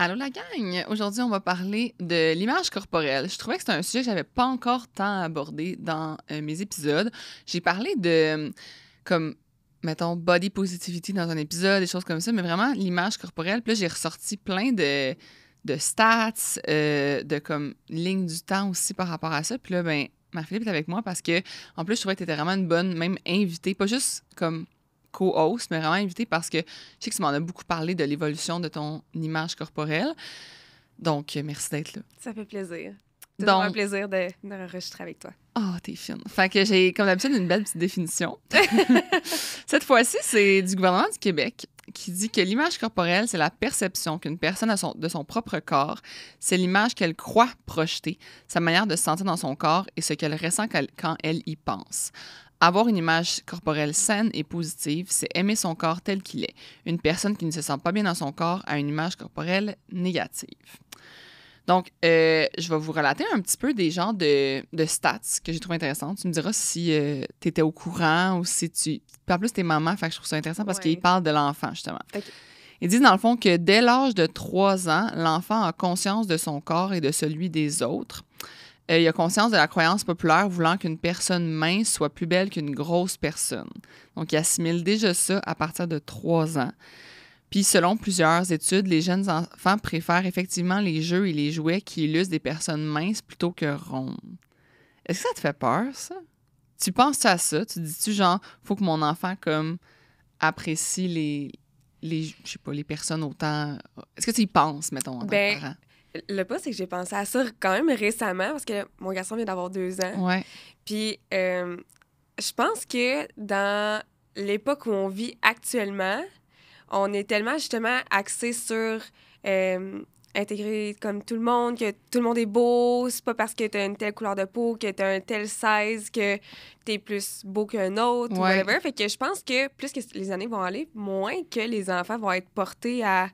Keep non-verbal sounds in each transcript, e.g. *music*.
Allô la gang! Aujourd'hui, on va parler de l'image corporelle. Je trouvais que c'était un sujet que j'avais pas encore tant abordé dans euh, mes épisodes. J'ai parlé de comme mettons body positivity dans un épisode, des choses comme ça, mais vraiment l'image corporelle. Puis là, j'ai ressorti plein de, de stats, euh, de comme lignes du temps aussi par rapport à ça. Puis là, ben Marie-Philippe est avec moi parce que en plus, je trouvais que tu étais vraiment une bonne même invitée, pas juste comme co-host, mais vraiment invité parce que je sais que tu m'en as beaucoup parlé de l'évolution de ton image corporelle. Donc, euh, merci d'être là. Ça fait plaisir. Toujours un plaisir de, de enregistrer avec toi. Oh, t'es fine. Fait que j'ai, comme d'habitude, une belle petite définition. *laughs* Cette fois-ci, c'est du gouvernement du Québec qui dit que l'image corporelle, c'est la perception qu'une personne a de son propre corps. C'est l'image qu'elle croit projeter, sa manière de se sentir dans son corps et ce qu'elle ressent quand elle y pense. Avoir une image corporelle saine et positive, c'est aimer son corps tel qu'il est. Une personne qui ne se sent pas bien dans son corps a une image corporelle négative. Donc, euh, je vais vous relater un petit peu des genres de, stats que j'ai trouvé intéressantes. Tu me diras si euh, tu étais au courant ou si tu. En plus, t'es maman, fait je trouve ça intéressant parce qu'ils parlent de l'enfant, justement. Ils disent, dans le fond, que dès l'âge de 3 ans, l'enfant a conscience de son corps et de celui des autres. Euh, il a conscience de la croyance populaire voulant qu'une personne mince soit plus belle qu'une grosse personne. Donc, il assimile déjà ça à partir de 3 ans. Puis, selon plusieurs études, les jeunes enfants préfèrent effectivement les jeux et les jouets qui illustrent des personnes minces plutôt que rondes. Est-ce que ça te fait peur, ça? Tu penses à ça? Tu dis-tu, genre, faut que mon enfant, comme, apprécie les, les, pas, les personnes autant. Est-ce que tu y penses, mettons, en tant que ben, parent? le pas, c'est que j'ai pensé à ça quand même récemment parce que mon garçon vient d'avoir deux ans. Puis euh, je pense que dans l'époque où on vit actuellement, on est tellement justement axé sur euh, intégrer comme tout le monde, que tout le monde est beau, c'est pas parce que t'as une telle couleur de peau, que t'as un tel size, que t'es plus beau qu'un autre, whatever. Fait que je pense que plus que les années vont aller, moins que les enfants vont être portés à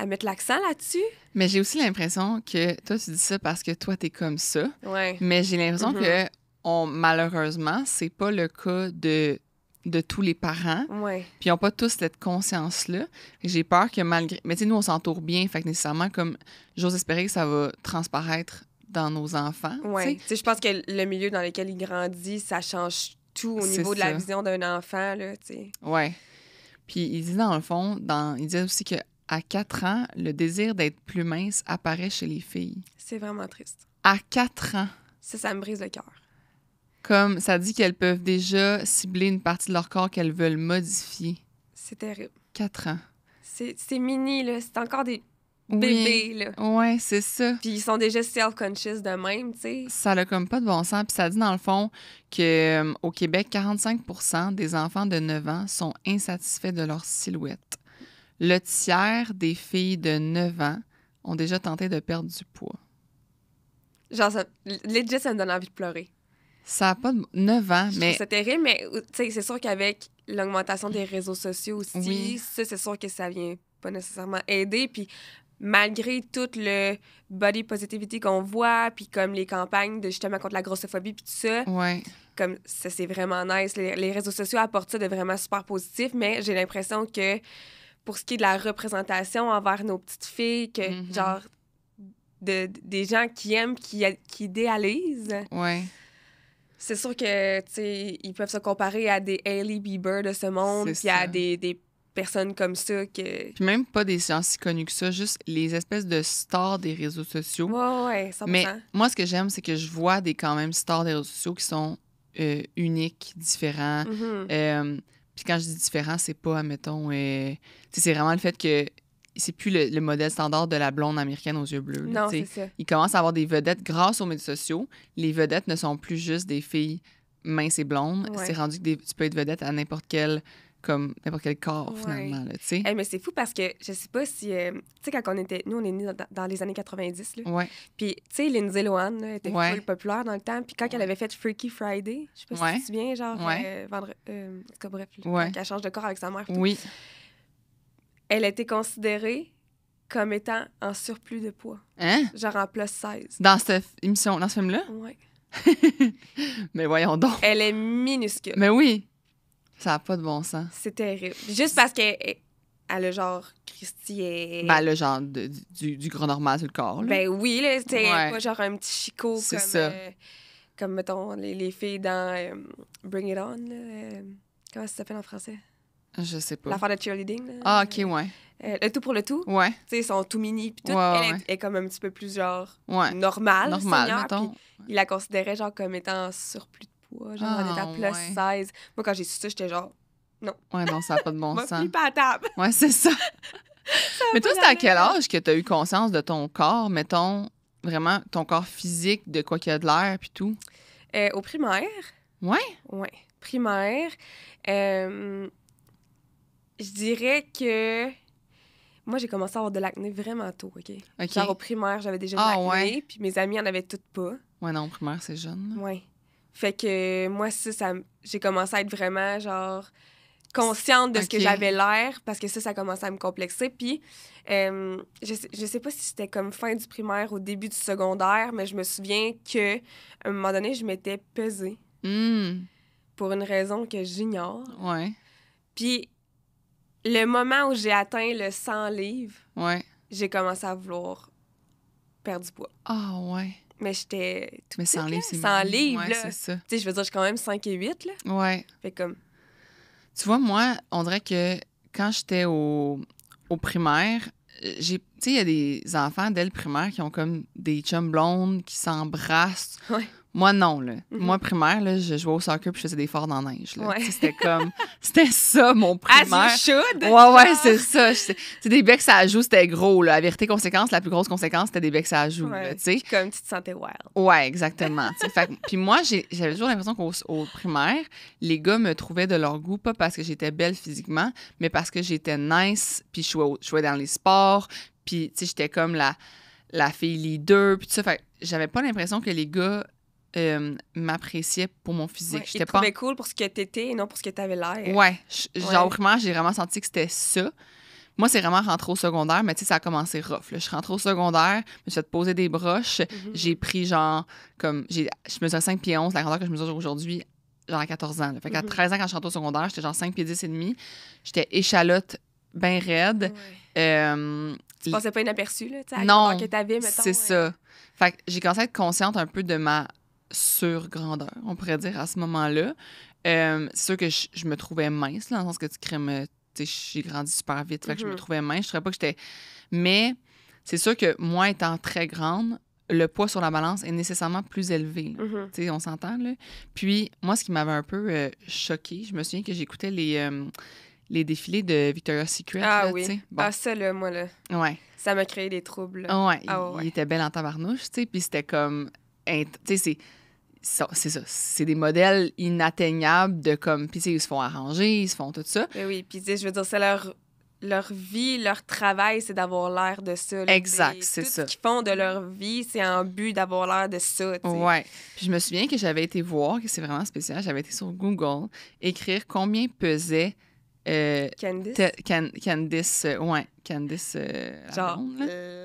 à mettre l'accent là-dessus. Mais j'ai aussi l'impression que toi, tu dis ça parce que toi, tu es comme ça. Ouais. Mais j'ai l'impression mm-hmm. que on, malheureusement, c'est pas le cas de de tous les parents. Ouais. Puis ils n'ont pas tous cette conscience-là. J'ai peur que malgré. Mais tu sais, nous, on s'entoure bien. Fait que nécessairement, comme j'ose espérer que ça va transparaître dans nos enfants. Oui. Tu sais, je pense que le milieu dans lequel il grandit ça change tout au niveau de la vision d'un enfant, là, tu Oui. Puis il dit dans le fond, dans... il dit aussi que à 4 ans, le désir d'être plus mince apparaît chez les filles. C'est vraiment triste. À 4 ans. Ça, ça me brise le cœur. Comme ça dit qu'elles peuvent déjà cibler une partie de leur corps qu'elles veulent modifier. C'est terrible. 4 ans. C'est mini, là. C'est encore des bébés, là. Ouais, c'est ça. Puis ils sont déjà self-conscious de même, tu sais. Ça n'a comme pas de bon sens. Puis ça dit, dans le fond, que euh, au Québec, 45 des enfants de 9 ans sont insatisfaits de leur silhouette le tiers des filles de 9 ans ont déjà tenté de perdre du poids. Genre, ça, legit, ça me donne envie de pleurer. Ça n'a pas de... 9 ans, mais... C'est terrible, mais c'est sûr qu'avec l'augmentation des réseaux sociaux aussi, ça, c'est sûr que ça vient pas nécessairement aider. Puis malgré tout le body positivity qu'on voit, puis comme les campagnes de justement contre la grossophobie, puis tout ça, comme ça, c'est vraiment nice. Les, les, réseaux sociaux apportent ça de vraiment super positif, mais j'ai l'impression que pour ce qui est de la représentation envers nos petites filles, que mhm. genre des gens qui aiment, qui, qui idéalisent. Ouais. C'est sûr que, tu sais, ils peuvent se comparer à des Hailey Bieber de ce monde, puis à des, des, personnes comme ça. Que... même pas des gens si connus que ça, juste les espèces de stars des réseaux sociaux. Ouais, ouais, Mais moi, ce que j'aime, c'est que je vois des quand même stars des réseaux sociaux qui sont euh, uniques, différents. Mhm. Euh, quand je dis différent, c'est pas, admettons, euh, c'est vraiment le fait que c'est plus le, modèle standard de la blonde américaine aux yeux bleus. non, c'est ça. Il commence à avoir des vedettes grâce aux médias sociaux. Les vedettes ne sont plus juste des filles minces et blondes. C'est rendu que tu peux être vedette à n'importe quel comme n'importe quel corps, finalement. Là, sais mais c'est fou parce que je sais pas si. Euh, tu sais, quand on était. Nous, on est nés dans, les années 90. Là. Ouais. Puis, tu sais, Lindsay Lohan était ouais. populaire dans le temps. Puis, quand elle avait fait Freaky Friday, je sais pas si tu te souviens, genre, euh, vendre, euh, bref, elle change de corps avec sa mère. Oui. Elle était considérée comme étant en surplus de poids. Hein? Genre en plus 16. Dans cette émission, dans ce film-là? Oui. *laughs* mais voyons donc. Elle est minuscule. Mais oui. Ça n'a pas de bon sens. C'est terrible. Juste parce que eh, elle le genre Christy est. Ben, le genre de, du, du, grand normal sur le corps. Ben oui, là, c'était pas genre un petit chicot comme. Euh, comme, mettons, les, les filles dans euh, Bring It On. Euh, comment ça s'appelle en français? Je sais pas. L'affaire de cheerleading. Là, ah, ok, ouais. le tout pour le tout. Ouais. Tu sais, ils sont tout mini. Puis tout. elle Est, comme un petit peu plus genre. Normal. Normal, mettons. il la considérait genre comme étant surplus poids. Genre, on était à ah, plus 16. Moi, quand j'ai su ça, j'étais genre, non. Ouais, non, ça n'a pas de bon *laughs* sens. pas à table. *laughs* Ouais, c'est ça. *laughs* mais toi, c'était à quel âge que tu as eu conscience de ton corps, mettons, vraiment ton corps physique, de quoi qu'il y a de l'air, puis tout? Euh, au primaire. Ouais? Ouais. Primaire. Euh, je dirais que. Moi, j'ai commencé à avoir de l'acné vraiment tôt, OK? OK. Genre, au primaire, j'avais déjà de ah, l'acné, puis mes amis en avaient toutes pas. Ouais, non, au primaire, c'est jeune. Ouais. Fait que moi, ça, j'ai commencé à être vraiment, genre, consciente de ce que j'avais l'air parce que ça, ça commençait à me complexer. Puis, euh, je, sais, je sais pas si c'était comme fin du primaire ou début du secondaire, mais je me souviens que un moment donné, je m'étais pesée hmm. pour une raison que j'ignore. Ouais. Puis, le moment où j'ai atteint le 100 livres, ouais. j'ai commencé à vouloir perdre du poids. Ah, ouais. Mais j'étais tout Mais sans livres, c'est c'est ça. Tu sais, je veux dire, je suis quand même 5 et 8, là. Ouais. Fait comme... Tu vois, moi, on dirait que quand j'étais au, au primaire, j'ai tu sais il y a des enfants dès le primaire qui ont comme des chums blondes qui s'embrassent ouais. Moi, non. Là. Mhm. Moi, primaire, je jouais au soccer puis je faisais des forts dans la neige. C'était comme. *laughs* C'était ça, mon primaire. As you should, ouais, ouais, c'est ça. C'est des becs à joue, c'était gros. La vérité, conséquence, la plus grosse conséquence, c'était des becs à joue. Ouais. comme tu te sentais wild. Ouais, exactement. puis moi, j'avais toujours l'impression qu'au primaire, les gars me trouvaient de leur goût, pas parce que j'étais belle physiquement, mais parce que j'étais nice, puis je jouais, dans les sports, puis j'étais comme la, la fille leader, puis tout ça. Fait j'avais pas l'impression que les gars euh, m'appréciait pour mon physique. Ouais, J'étais pas cool pour ce que t'étais et non pour ce que t'avais l'air. Ouais, genre vraiment, j'ai vraiment senti que c'était ça. Moi, c'est vraiment rentré au secondaire, mais tu sais, ça a commencé rough. Je suis rentrée au secondaire, je me suis fait poser des broches. Mhm. J'ai pris genre, comme, je mesure 5 pieds 11, la grandeur que je mesure aujourd'hui, genre à 14 ans. Fait qu'à 13 mhm. ans, quand je suis rentrée au secondaire, j'étais genre 5 pieds 10 et demi. J'étais échalote, bien raide. Euh, tu pensais pas inaperçu, là, tu sais, que t'avais, mettons. C'est ça. Fait que j'ai commencé à être consciente un peu de ma sur grandeur, on pourrait dire, à ce moment-là. Euh, c'est sûr que je, me trouvais mince, dans le sens que tu crèmes. j'ai grandi super vite, je me mhm. trouvais mince. Je ne pas que j'étais. Mais c'est sûr que moi, étant très grande, le poids sur la balance est nécessairement plus élevé. Mhm. Tu sais, on s'entend, là. Puis, moi, ce qui m'avait un peu euh, choqué, choquée, je me souviens que j'écoutais les. Euh, les défilés de Victoria's Secret. Ah oui. Ah, ça, là, moi, là. Ouais. Ça m'a créé des troubles. Ah il, était belle en tabarnouche, tu sais. Puis c'était comme. Tu sais, c'est c'est ça, c'est des modèles inatteignables de comme, puis ils se font arranger, ils se font tout ça. Mais oui, puis je veux dire, c'est leur, leur vie, leur travail, c'est d'avoir l'air de ça. exact, c'est ça. Ce qu'ils font de leur vie, c'est en but d'avoir l'air de ça. sais. Ouais. Puis je me souviens que j'avais été voir, que c'est vraiment spécial, j'avais été sur Google écrire combien pesait euh, Candice? Candice, euh, ouais, Candice. Euh, genre,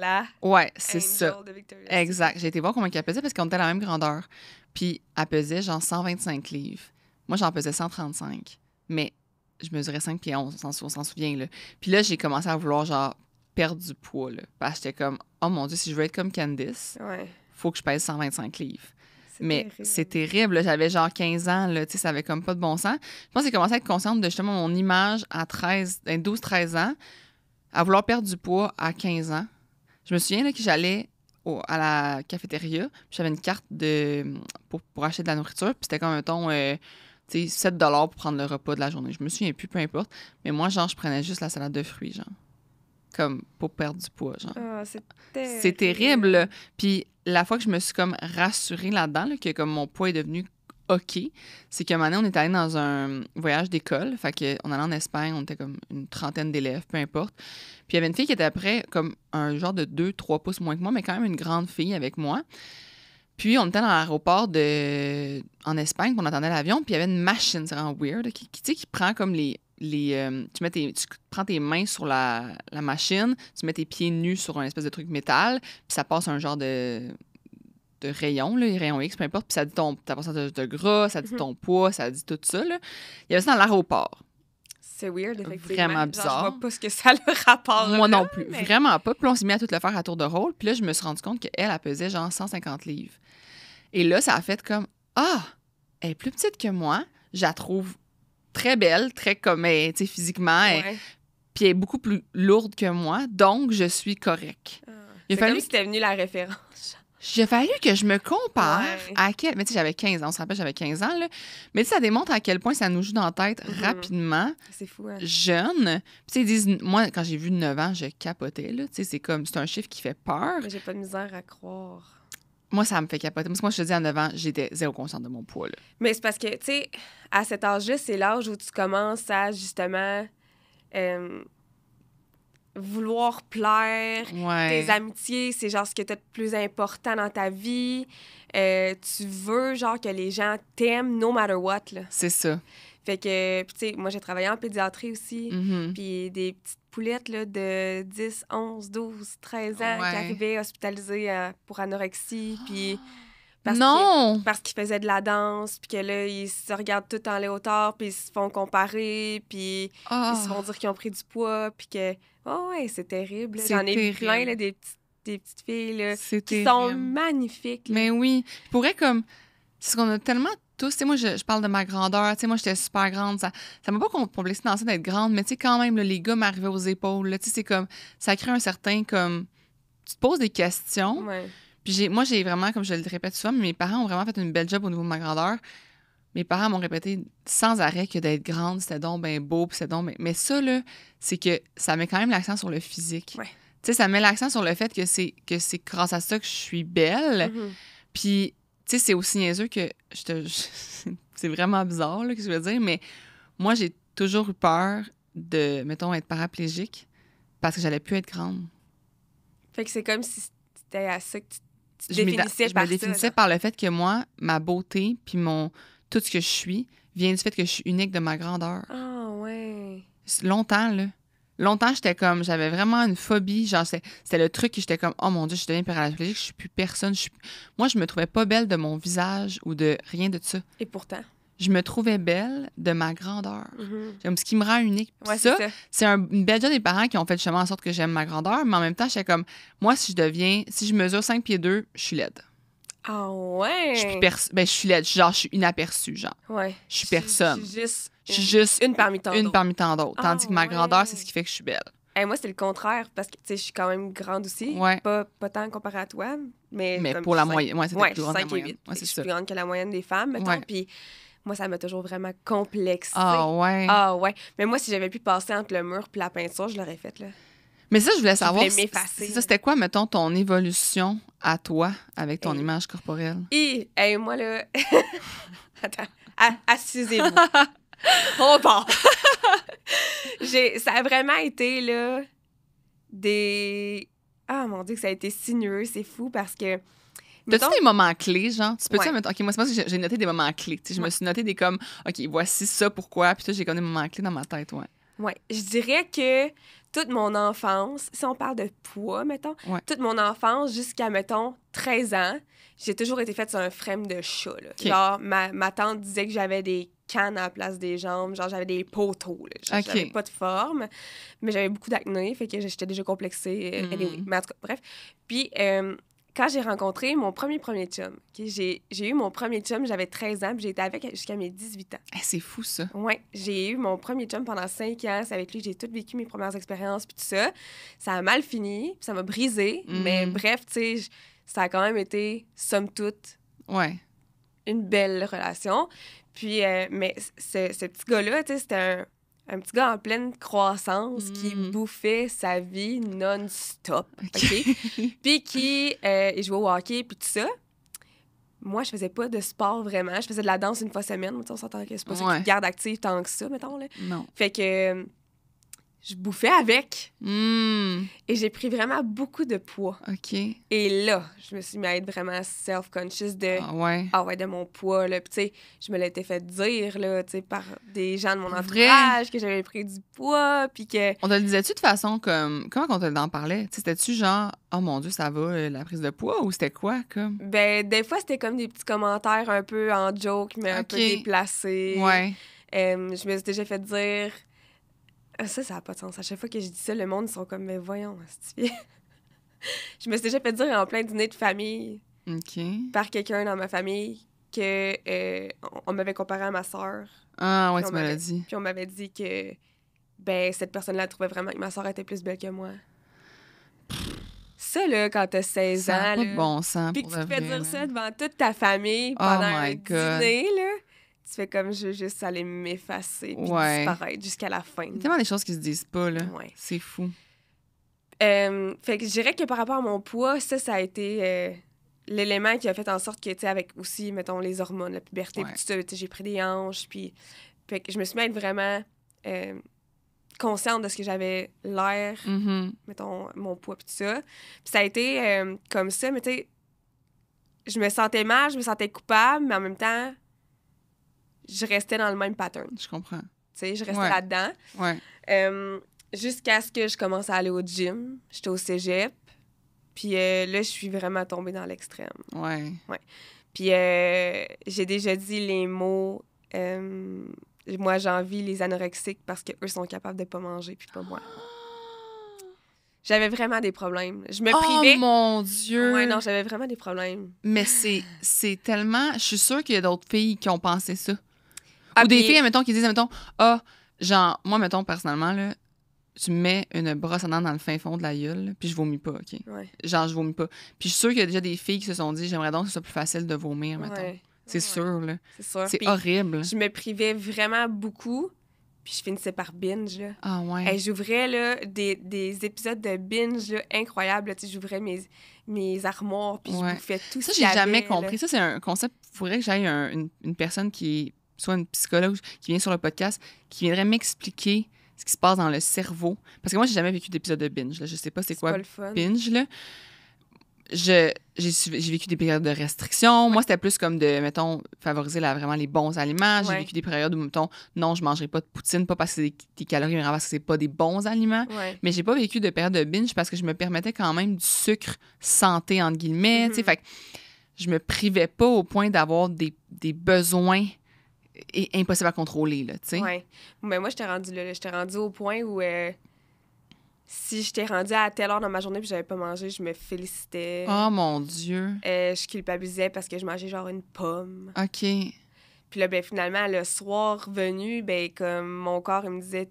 la. Ouais, c'est ça. exact. J'ai été voir combien elle pesait parce qu'on était à la même grandeur. Puis elle pesait genre 125 livres. Moi, j'en pesais 135. Mais je mesurais 5 pieds 11, on s'en souvient. Puis là, j'ai commencé à vouloir genre perdre du poids. parce que j'étais comme, oh mon Dieu, si je veux être comme Candice, ouais. faut que je pèse 125 livres. Mais c'est terrible. J'avais genre 15 ans, là, ça avait comme pas de bon sens. Je pense que j'ai commencé à être consciente de justement mon image à 13, 12-13 ben, ans, à vouloir perdre du poids à 15 ans. Je me souviens que j'allais à la cafétéria, j'avais une carte de, pour, acheter de la nourriture, puis c'était comme un ton. Euh, 7 pour prendre le repas de la journée. Je me souviens plus, peu importe. Mais moi, genre, je prenais juste la salade de fruits, genre comme pour perdre du poids. Genre. Ah, c'est terrible. terrible. Puis la fois que je me suis comme rassurée là-dedans, que comme mon poids est devenu OK, c'est qu'à un moment donné, on était allé dans un voyage d'école. Fait qu'on allait en Espagne, on était comme une trentaine d'élèves, peu importe. Puis il y avait une fille qui était après comme un genre de deux, trois pouces moins que moi, mais quand même une grande fille avec moi. Puis on était dans l'aéroport de... en Espagne, puis on attendait l'avion, puis il y avait une machine, c'est vraiment weird, qui, qui, qui prend comme les euh, tu, mets tes, tu prends tes mains sur la, la, machine, tu mets tes pieds nus sur un espèce de truc métal, puis ça passe un genre de, de rayon, là, les X, peu importe, puis ça dit ton ta pourcentage de gras, ça dit mhm. ton poids, ça dit tout ça. Là. Il y avait ça dans l'aéroport. C'est weird, effectivement. Vraiment bizarre. je vois pas ce que ça leur le Moi non plus. Vraiment pas. Puis on s'est mis à tout le faire à tour de rôle. Puis là, je me suis rendu compte qu'elle, elle pesait genre 150 livres. Et là, ça a fait comme Ah, elle est plus petite que moi. Je la trouve très belle, très comme, sais, physiquement. puis elle est beaucoup plus lourde que moi, donc je suis correcte. Ah. il a fallu que si venu la référence. J'ai fallu que je me compare à quel. Mais tu sais, j'avais 15 ans, on se rappelle, j'avais 15 ans, là. Mais tu sais, ça démontre à quel point ça nous joue dans la tête mm-hmm. rapidement. C'est fou, hein? Jeune. Puis tu sais, ils disent, moi, quand j'ai vu 9 ans, j'ai capoté, là. Tu sais, c'est comme, c'est un chiffre qui fait peur. J'ai pas de misère à croire. Moi, ça me fait capoter. Parce que moi, je te dis, à 9 ans, j'étais zéro consciente de mon poids. Là. Mais c'est parce que, tu sais, à cet âge-là, c'est l'âge où tu commences à justement euh, vouloir plaire. Tes amitiés, c'est genre ce qui était le plus important dans ta vie. Euh, tu veux, genre, que les gens t'aiment no matter what. C'est ça. Fait que, puis tu sais, moi, j'ai travaillé en pédiatrie aussi. Mm-hmm. Puis des petites poulettes là, de 10, 11, 12, 13 ans qui arrivaient hospitalisées euh, pour anorexie. Puis. non! parce qu'ils faisaient de la danse, puis que là, ils se regardent tout en léotard, puis ils se font comparer, puis ah! ils se font dire qu'ils ont pris du poids, puis que. Oh, ouais, c'est terrible. J'en ai plein, des petites filles là, qui sont magnifiques. Mais oui, pourrait comme ce qu'on a tellement tous. sais moi, je, parle de ma grandeur. sais moi, j'étais super grande. Ça ne m'a pas complexé dans ça d'être grande, mais sais quand même, les gars m'arrivaient aux épaules. C'est comme ça crée un certain comme. Tu te poses des questions. Ouais. Puis moi, j'ai vraiment, comme je le répète souvent, mes parents ont vraiment fait une belle job au niveau de ma grandeur. Mes parents m'ont répété sans arrêt que d'être grande, c'était donc ben beau, puis c'est donc. Mais ça, là, c'est que ça met quand même l'accent sur le physique. Ouais. ça met l'accent sur le fait que c'est que c'est grâce à ça que je suis belle. Mm-hmm. Puis tu sais, c'est aussi niaiseux que. Je te, *laughs* c'est vraiment bizarre, là, que je veux dire, mais moi, j'ai toujours eu peur de, mettons, être paraplégique parce que j'allais plus être grande. Fait que c'est comme si c'était à ça que tu, définissais je me définissais par le fait que moi, ma beauté, puis mon tout ce que je suis, vient du fait que je suis unique de ma grandeur. Ah, oui! ouais. Longtemps, là longtemps, j'étais comme, j'avais vraiment une phobie. Genre, c'est le truc qui j'étais comme, oh mon Dieu, je deviens paraplégique, je suis plus personne. Je Moi, je me trouvais pas belle de mon visage ou de rien de ça. Et pourtant. Je me trouvais belle de ma grandeur. Mm-hmm. Comme ce qui me rend unique. ça, c'est un, une belle joie des parents qui ont fait chemin en sorte que j'aime ma grandeur, mais en même temps, j'étais comme, moi, si je deviens, si je mesure 5 pieds 2, je suis laide. Ah ouais? Je suis, ben, je suis là, genre, je suis inaperçue, genre. Ouais. Je suis personne. Je suis juste, une parmi tant d'autres. Une parmi tant d'autres. Ah tandis que ma grandeur, c'est ce qui fait que je suis belle. et eh, moi, c'est le contraire, parce que je suis quand même grande aussi. Pas, tant comparé à toi, mais. Mais pour la, moyenne, plus grande c'est Je suis plus grande que la moyenne des femmes, mettons. Puis moi, ça m'a toujours vraiment complexe. Ah ouais. Ah ouais. Mais moi, si j'avais pu passer entre le mur puis la peinture, je l'aurais faite, là. Mais ça, je voulais savoir. Ça, c'était quoi, mettons, ton évolution à toi avec ton image corporelle? Et, moi, là. *laughs* Attends, assisez-vous. *laughs* On part. *laughs* ça a vraiment été, là, des. Ah, mon Dieu, que ça a été sinueux. C'est fou parce que. T'as-tu des moments clés, genre? Tu peux ouais. OK, moi, c'est parce que j'ai noté des moments clés. Je me suis noté des comme, OK, voici ça, pourquoi. Puis toi, j'ai comme des moments clés dans ma tête, ouais. Oui, je dirais que toute mon enfance, si on parle de poids, mettons, toute mon enfance jusqu'à, mettons, 13 ans, j'ai toujours été faite sur un frame de chat. Genre, ma, tante disait que j'avais des cannes à la place des jambes, genre j'avais des poteaux. J'avais pas de forme, mais j'avais beaucoup d'acné, fait que j'étais déjà complexée. Euh, mm. bref. Puis... Euh, quand j'ai rencontré mon premier premier chum, j'ai eu mon premier chum, j'avais 13 ans, puis j'ai été avec jusqu'à mes 18 ans. Eh, c'est fou, ça. Oui, j'ai eu mon premier chum pendant 5 ans. C'est avec lui j'ai tout vécu mes premières expériences, puis tout ça. Ça a mal fini, ça m'a brisé. Mais mhm. bref, tu sais, ça a quand même été, somme toute, ouais. une belle relation. Puis, euh, mais ce, ce petit gars-là, tu sais, c'était un un petit gars en pleine croissance qui mm. bouffait sa vie non-stop, OK? *laughs* puis qui euh, jouait au hockey, puis tout ça. Moi, je faisais pas de sport vraiment. Je faisais de la danse une fois semaine. on s'entend que c'est pas ça qui garde active tant que ça, mettons. Là. Non. Fait que je bouffais avec. Hmm. Et j'ai pris vraiment beaucoup de poids. Et là, je me suis mis à être vraiment self-conscious de, ah, ah de mon poids. Là. je me l'étais fait dire là, par des gens de mon entourage que j'avais pris du poids. Puis On te le disait-tu de façon comme. Comment on te parlait? C'était-tu genre, oh mon Dieu, ça va, euh, la prise de poids ou c'était quoi? Comme? Ben, des fois, c'était comme des petits commentaires un peu en joke, mais un peu déplacés. Ouais. Euh, je me suis déjà fait dire ah, ça, ça n'a pas de sens. À chaque fois que je dis ça, le monde, ils sont comme, mais voyons, *laughs* Je me suis déjà fait dire en plein dîner de famille par quelqu'un dans ma famille que euh, on, m'avait comparé à ma sœur. Ah ouais, tu m'avais dit. Puis on m'avait dit que ben cette personne-là trouvait vraiment que ma sœur était plus belle que moi. Ça, là, quand t'as 16 ans. bon Puis que tu te fais dire ça devant toute ta famille oh pendant un dîner, là tu fais comme je veux juste aller m'effacer puis disparaître jusqu'à la fin. Il tellement des choses qui se disent pas, là. C'est fou. fait que je dirais que par rapport à mon poids, ça, ça a été euh, l'élément qui a fait en sorte que, tu avec aussi, mettons, les hormones, la puberté, tout ça, j'ai pris des hanches, puis. Fait que je me suis même vraiment consciente de ce que j'avais l'air, mm-hmm. mettons, mon poids, tout ça. Puis ça a été comme ça, mais tu je me sentais mal, je me sentais coupable, mais en même temps, je restais dans le même pattern. Je comprends. Tu sais, je restais là-dedans. Ouais. Euh, jusqu'à ce que je commence à aller au gym. J'étais au cégep. Puis euh, là, je suis vraiment tombée dans l'extrême. Ouais. ouais. Puis euh, j'ai déjà dit les mots. moi, j'envie les anorexiques parce qu'eux sont capables de pas manger, puis pas moi. *gasps* j'avais vraiment des problèmes. Je me oh, privais. Oh mon Dieu! Ouais, non, j'avais vraiment des problèmes. Mais c'est tellement. Je suis sûre qu'il y a d'autres filles qui ont pensé ça. Ou ah, des filles, mettons, qui disent, mettons, ah, genre, moi, mettons, personnellement, là, tu mets une brosse à dents dans le fin fond de la gueule, puis je vomis pas, OK? Genre, je vomis pas. Puis je suis sûre qu'il y a déjà des filles qui se sont dit, j'aimerais donc que ce soit plus facile de vomir, mettons. C'est sûr, là. C'est horrible. Je me privais vraiment beaucoup, puis je finissais par binge, Ah, ouais. et j'ouvrais là, des, des épisodes de binge incroyables. Tu j'ouvrais mes, mes armoires puis je bouffais tout ça, Ça, j'ai jamais compris. Ça, c'est un concept. Il faudrait que j'aille une, personne qui soit une psychologue qui vient sur le podcast, qui viendrait m'expliquer ce qui se passe dans le cerveau. Parce que moi, j'ai jamais vécu d'épisode de binge. Là. Je sais pas c'est quoi le binge. Je, j'ai, vécu des périodes de restriction. Moi, c'était plus comme de, mettons, favoriser vraiment les bons aliments. J'ai vécu des périodes où, mettons, non, je mangerai pas de poutine, pas parce que c'est des, calories, mais parce que c'est pas des bons aliments. Mais Mais j'ai pas vécu de période de binge parce que je me permettais quand même du sucre santé, entre guillemets. Je ne mm-hmm. Fait je me privais pas au point d'avoir des, des besoins et impossible à contrôler, là, tu sais. Ouais. Mais moi, j'étais rendue j'étais rendue au point où euh, si j'étais rendue à telle heure dans ma journée puis j'avais pas mangé, je me félicitais. Oh mon Dieu! Euh, je culpabilisais parce que je mangeais genre une pomme. OK. Puis là, ben, finalement, le soir venu, ben, comme mon corps, il me disait...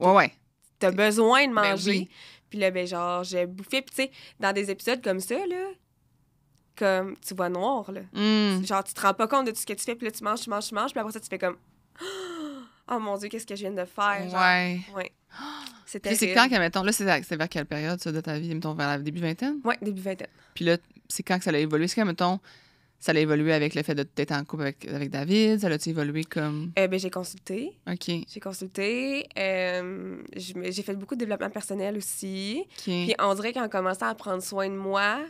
Ouais, ouais. T'as besoin de ben manger. Puis là, ben, genre, j'ai bouffé. Puis tu sais, dans des épisodes comme ça, là, comme tu vois noir là. Hmm. Genre tu te rends pas compte de tout ce que tu fais, puis là tu manges, tu manges, tu manges, puis après ça tu fais comme *gasps* oh mon dieu, qu'est-ce que je viens de faire genre. Ouais. ouais. C'était *gasps* c'est quand que mettons là c'est vers quelle période ça, de ta vie, mettons vers la début vingtaine Ouais, début vingtaine. Puis là c'est quand que ça a évolué, c'est quand mettons ça a évolué avec le fait d'être en couple avec, avec David? Ça a-tu évolué comme. Eh ben, j'ai consulté. OK. J'ai consulté. Euh, j'ai fait beaucoup de développement personnel aussi. Puis on dirait qu'en commençant à prendre soin de moi,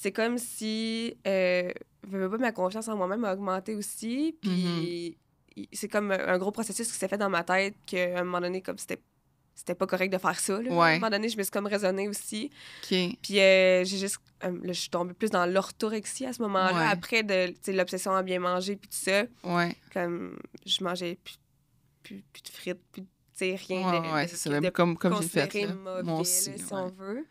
c'est comme si euh, pas, ma confiance en moi-même a augmenté aussi. Puis mm-hmm. c'est comme un gros processus qui s'est fait dans ma tête qu'à un moment donné, comme c'était c'était pas correct de faire ça. À un moment donné, je me suis comme raisonnée aussi. Puis euh, j'ai juste. Euh, je suis tombée plus dans l'orthorexie à ce moment-là, après de l'obsession à bien manger, puis tout ça. Comme je mangeais plus, de frites, plus de rien de, comme, j'ai fait, là. si on veut.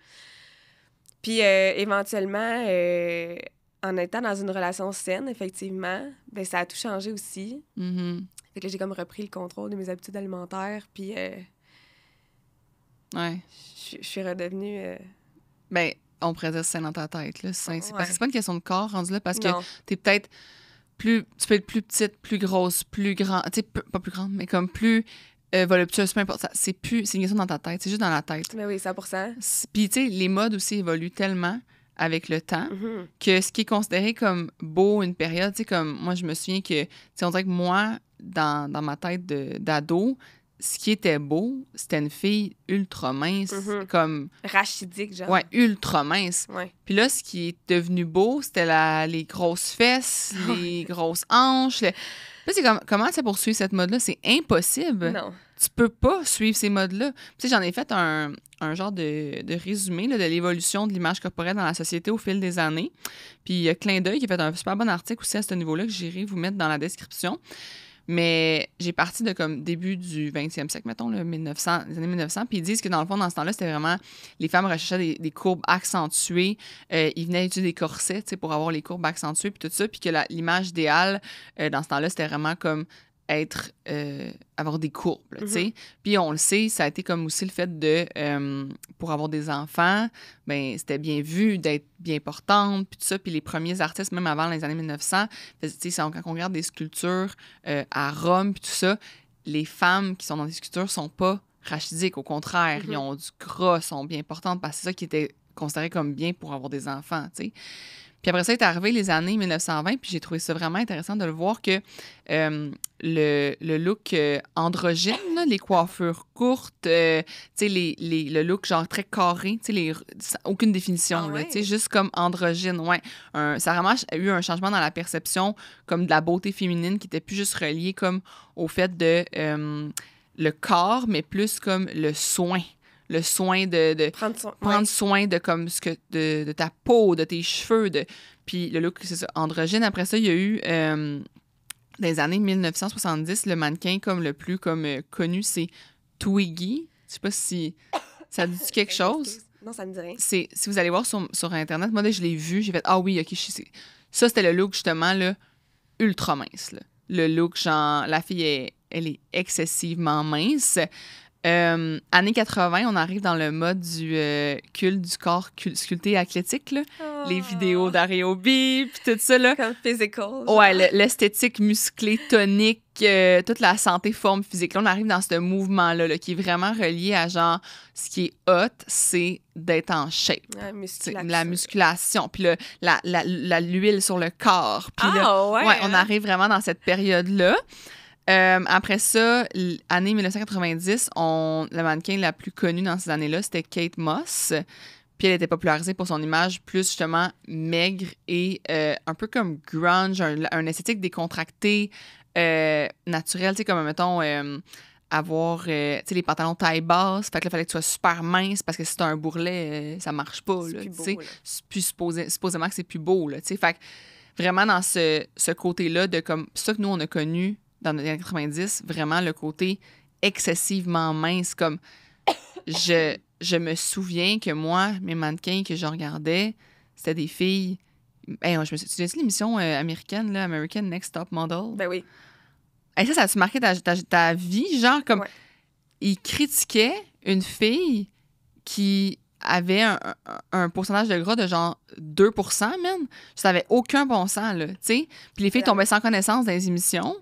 Puis euh, éventuellement, euh, en étant dans une relation saine, effectivement, ben, ça a tout changé aussi. Mm-hmm. Fait que j'ai comme repris le contrôle de mes habitudes alimentaires, puis euh, ouais. je suis redevenue... Ben, on pourrait dire dans ta tête. Là. c'est c'est pas une question de corps rendu là, parce que t'es peut-être plus... Tu peux être plus petite, plus grosse, plus grande... Tu sais, pas plus grande, mais comme plus euh, voluptueuse, peu C'est plus, c'est une question dans ta tête, c'est juste dans la tête. Mais oui, 100 Puis, tu sais, les modes aussi évoluent tellement avec le temps mhm. que ce qui est considéré comme beau une période, tu sais, comme moi, je me souviens que, tu sais, on dirait que moi, dans, dans ma tête d'ado, ce qui était beau, c'était une fille ultra mince, mhm. comme... Rachidique, genre. Ouais, ultra mince. Puis là, ce qui est devenu beau, c'était les grosses fesses, *laughs* les grosses hanches, les... Comment c'est comment ça poursuit cette mode-là? C'est impossible. Non. Tu peux pas suivre ces modes-là. Tu sais, j'en ai fait un, genre de, résumé de l'évolution de l'image corporelle dans la société au fil des années. Puis il y a Clin d'œil qui a fait un super bon article aussi à ce niveau-là que j'irai vous mettre dans la description. Mais j'ai parti de comme début du 20e siècle, mettons, le 1900, les années 1900. Puis ils disent que dans le fond, dans ce temps-là, c'était vraiment les femmes recherchaient des, courbes accentuées. Euh, ils venaient utiliser des corsets pour avoir les courbes accentuées, puis tout ça. Puis que l'image idéale, euh, dans ce temps-là, c'était vraiment comme être euh, avoir des courbes, tu sais. Mm-hmm. Puis on le sait, ça a été comme aussi le fait de euh, pour avoir des enfants, ben c'était bien vu d'être bien portante, puis tout ça, puis les premiers artistes même avant les années 1900, tu sais quand on regarde des sculptures euh, à Rome puis tout ça, les femmes qui sont dans des sculptures sont pas rachidiques, au contraire, ils mm-hmm. ont du gras, sont bien portantes parce que c'est ça qui était considéré comme bien pour avoir des enfants, tu sais. Puis après ça, est arrivé les années 1920, puis j'ai trouvé ça vraiment intéressant de le voir que euh, le, look euh, androgyne, les coiffures courtes, euh, le look genre très carré, les, aucune définition, ah juste comme androgyne. Ouais. ça a vraiment eu un changement dans la perception comme de la beauté féminine qui était plus juste reliée comme au fait de... le corps, mais plus comme le soin le soin de, prendre, soin, de comme ce que de, ta peau, de tes cheveux, de puis le look c'est ça, androgyne. Après ça, il y a eu euh, dans les années 1970 le mannequin comme le plus comme euh, connu c'est Twiggy. Je sais pas si ça dit quelque chose. Non, ça me dit rien. C'est si vous allez voir sur, sur internet, moi je l'ai vu, j'ai fait ah oui, OK, ça c'était le look justement là ultra mince Le look genre la fille elle est excessivement mince année euh, années 80, on arrive dans le mode du euh, culte du corps sculpté athlétique. Ah. Les vidéos d'Ariobi, puis tout ça. Là. Comme physical. Ouais, l'esthétique musclée, tonique, euh, toute la santé, forme physique. Là, on arrive dans ce mouvement-là qui est vraiment relié à genre, ce qui est hot, c'est d'être en shape. La musculation. La puis l'huile la, la, sur le corps. ah, ouais, on hein? arrive vraiment dans cette période-là. Euh, après ça, l'année 1990, on, la mannequin la plus connue dans ces années-là, c'était Kate Moss. Puis elle était popularisée pour son image plus justement maigre et euh, un peu comme grunge, un, esthétique décontracté, euh, naturel, tu comme mettons avoir les pantalons taille basse. Fait que là, fallait que tu sois super mince parce que si t'as un bourrelet, ça marche pas. C'est plus supposément que c'est plus beau. fait que vraiment dans ce, ce côté-là de comme ça que nous on a connu dans les années 90, vraiment le côté excessivement mince. Comme je, je me souviens que moi, mes mannequins que je regardais, c'était des filles. Hey, je me tu l'émission euh, américaine, là, American Next Top Model? Ben oui. ça, ça a marqué ta, vie? Genre, comme. Ils critiquaient une fille qui avait un, pourcentage de gras de genre 2 même. Ça n'avait aucun bon sens, là, tu sais. Puis les filles tombaient sans connaissance dans les émissions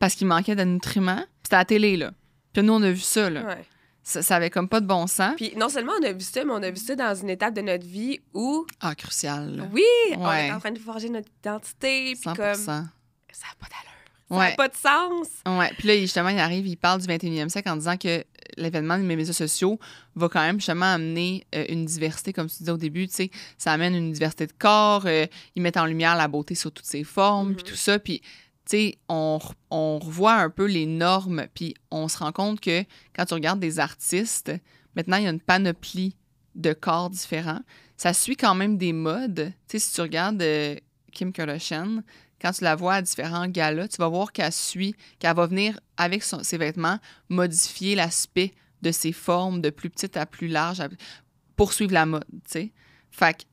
parce qu'il manquait de nutriments. C'était à la télé, là. Puis nous, on a vu ça, là. Ça, ça, avait comme pas de bon sens. Puis non seulement on a vu ça, mais on a vu ça dans une étape de notre vie où. Ah, crucial. Là. Oui, on est en train de forger notre identité. Puis comme. Ça n'a pas d'allure. Ça n'a pas de sens. Oui. Puis là, justement, il arrive, il parle du 21e siècle en disant que l'événement des médias sociaux va quand même justement amener euh, une diversité, comme tu disais au début, tu sais, ça amène une diversité de corps, euh, il ils mettent en lumière la beauté sur toutes ses formes, puis mhm. tout ça, puis on, revoit un peu les normes, puis on se rend compte que quand tu regardes des artistes, maintenant, il y a une panoplie de corps différents. Ça suit quand même des modes. Tu sais, si tu regardes euh, Kim Kardashian, quand tu la vois à différents galas, tu vas voir qu'elle suit, qu'elle va venir avec ses vêtements modifier l'aspect de ses formes de plus petite à plus large, poursuivre la mode, tu Fait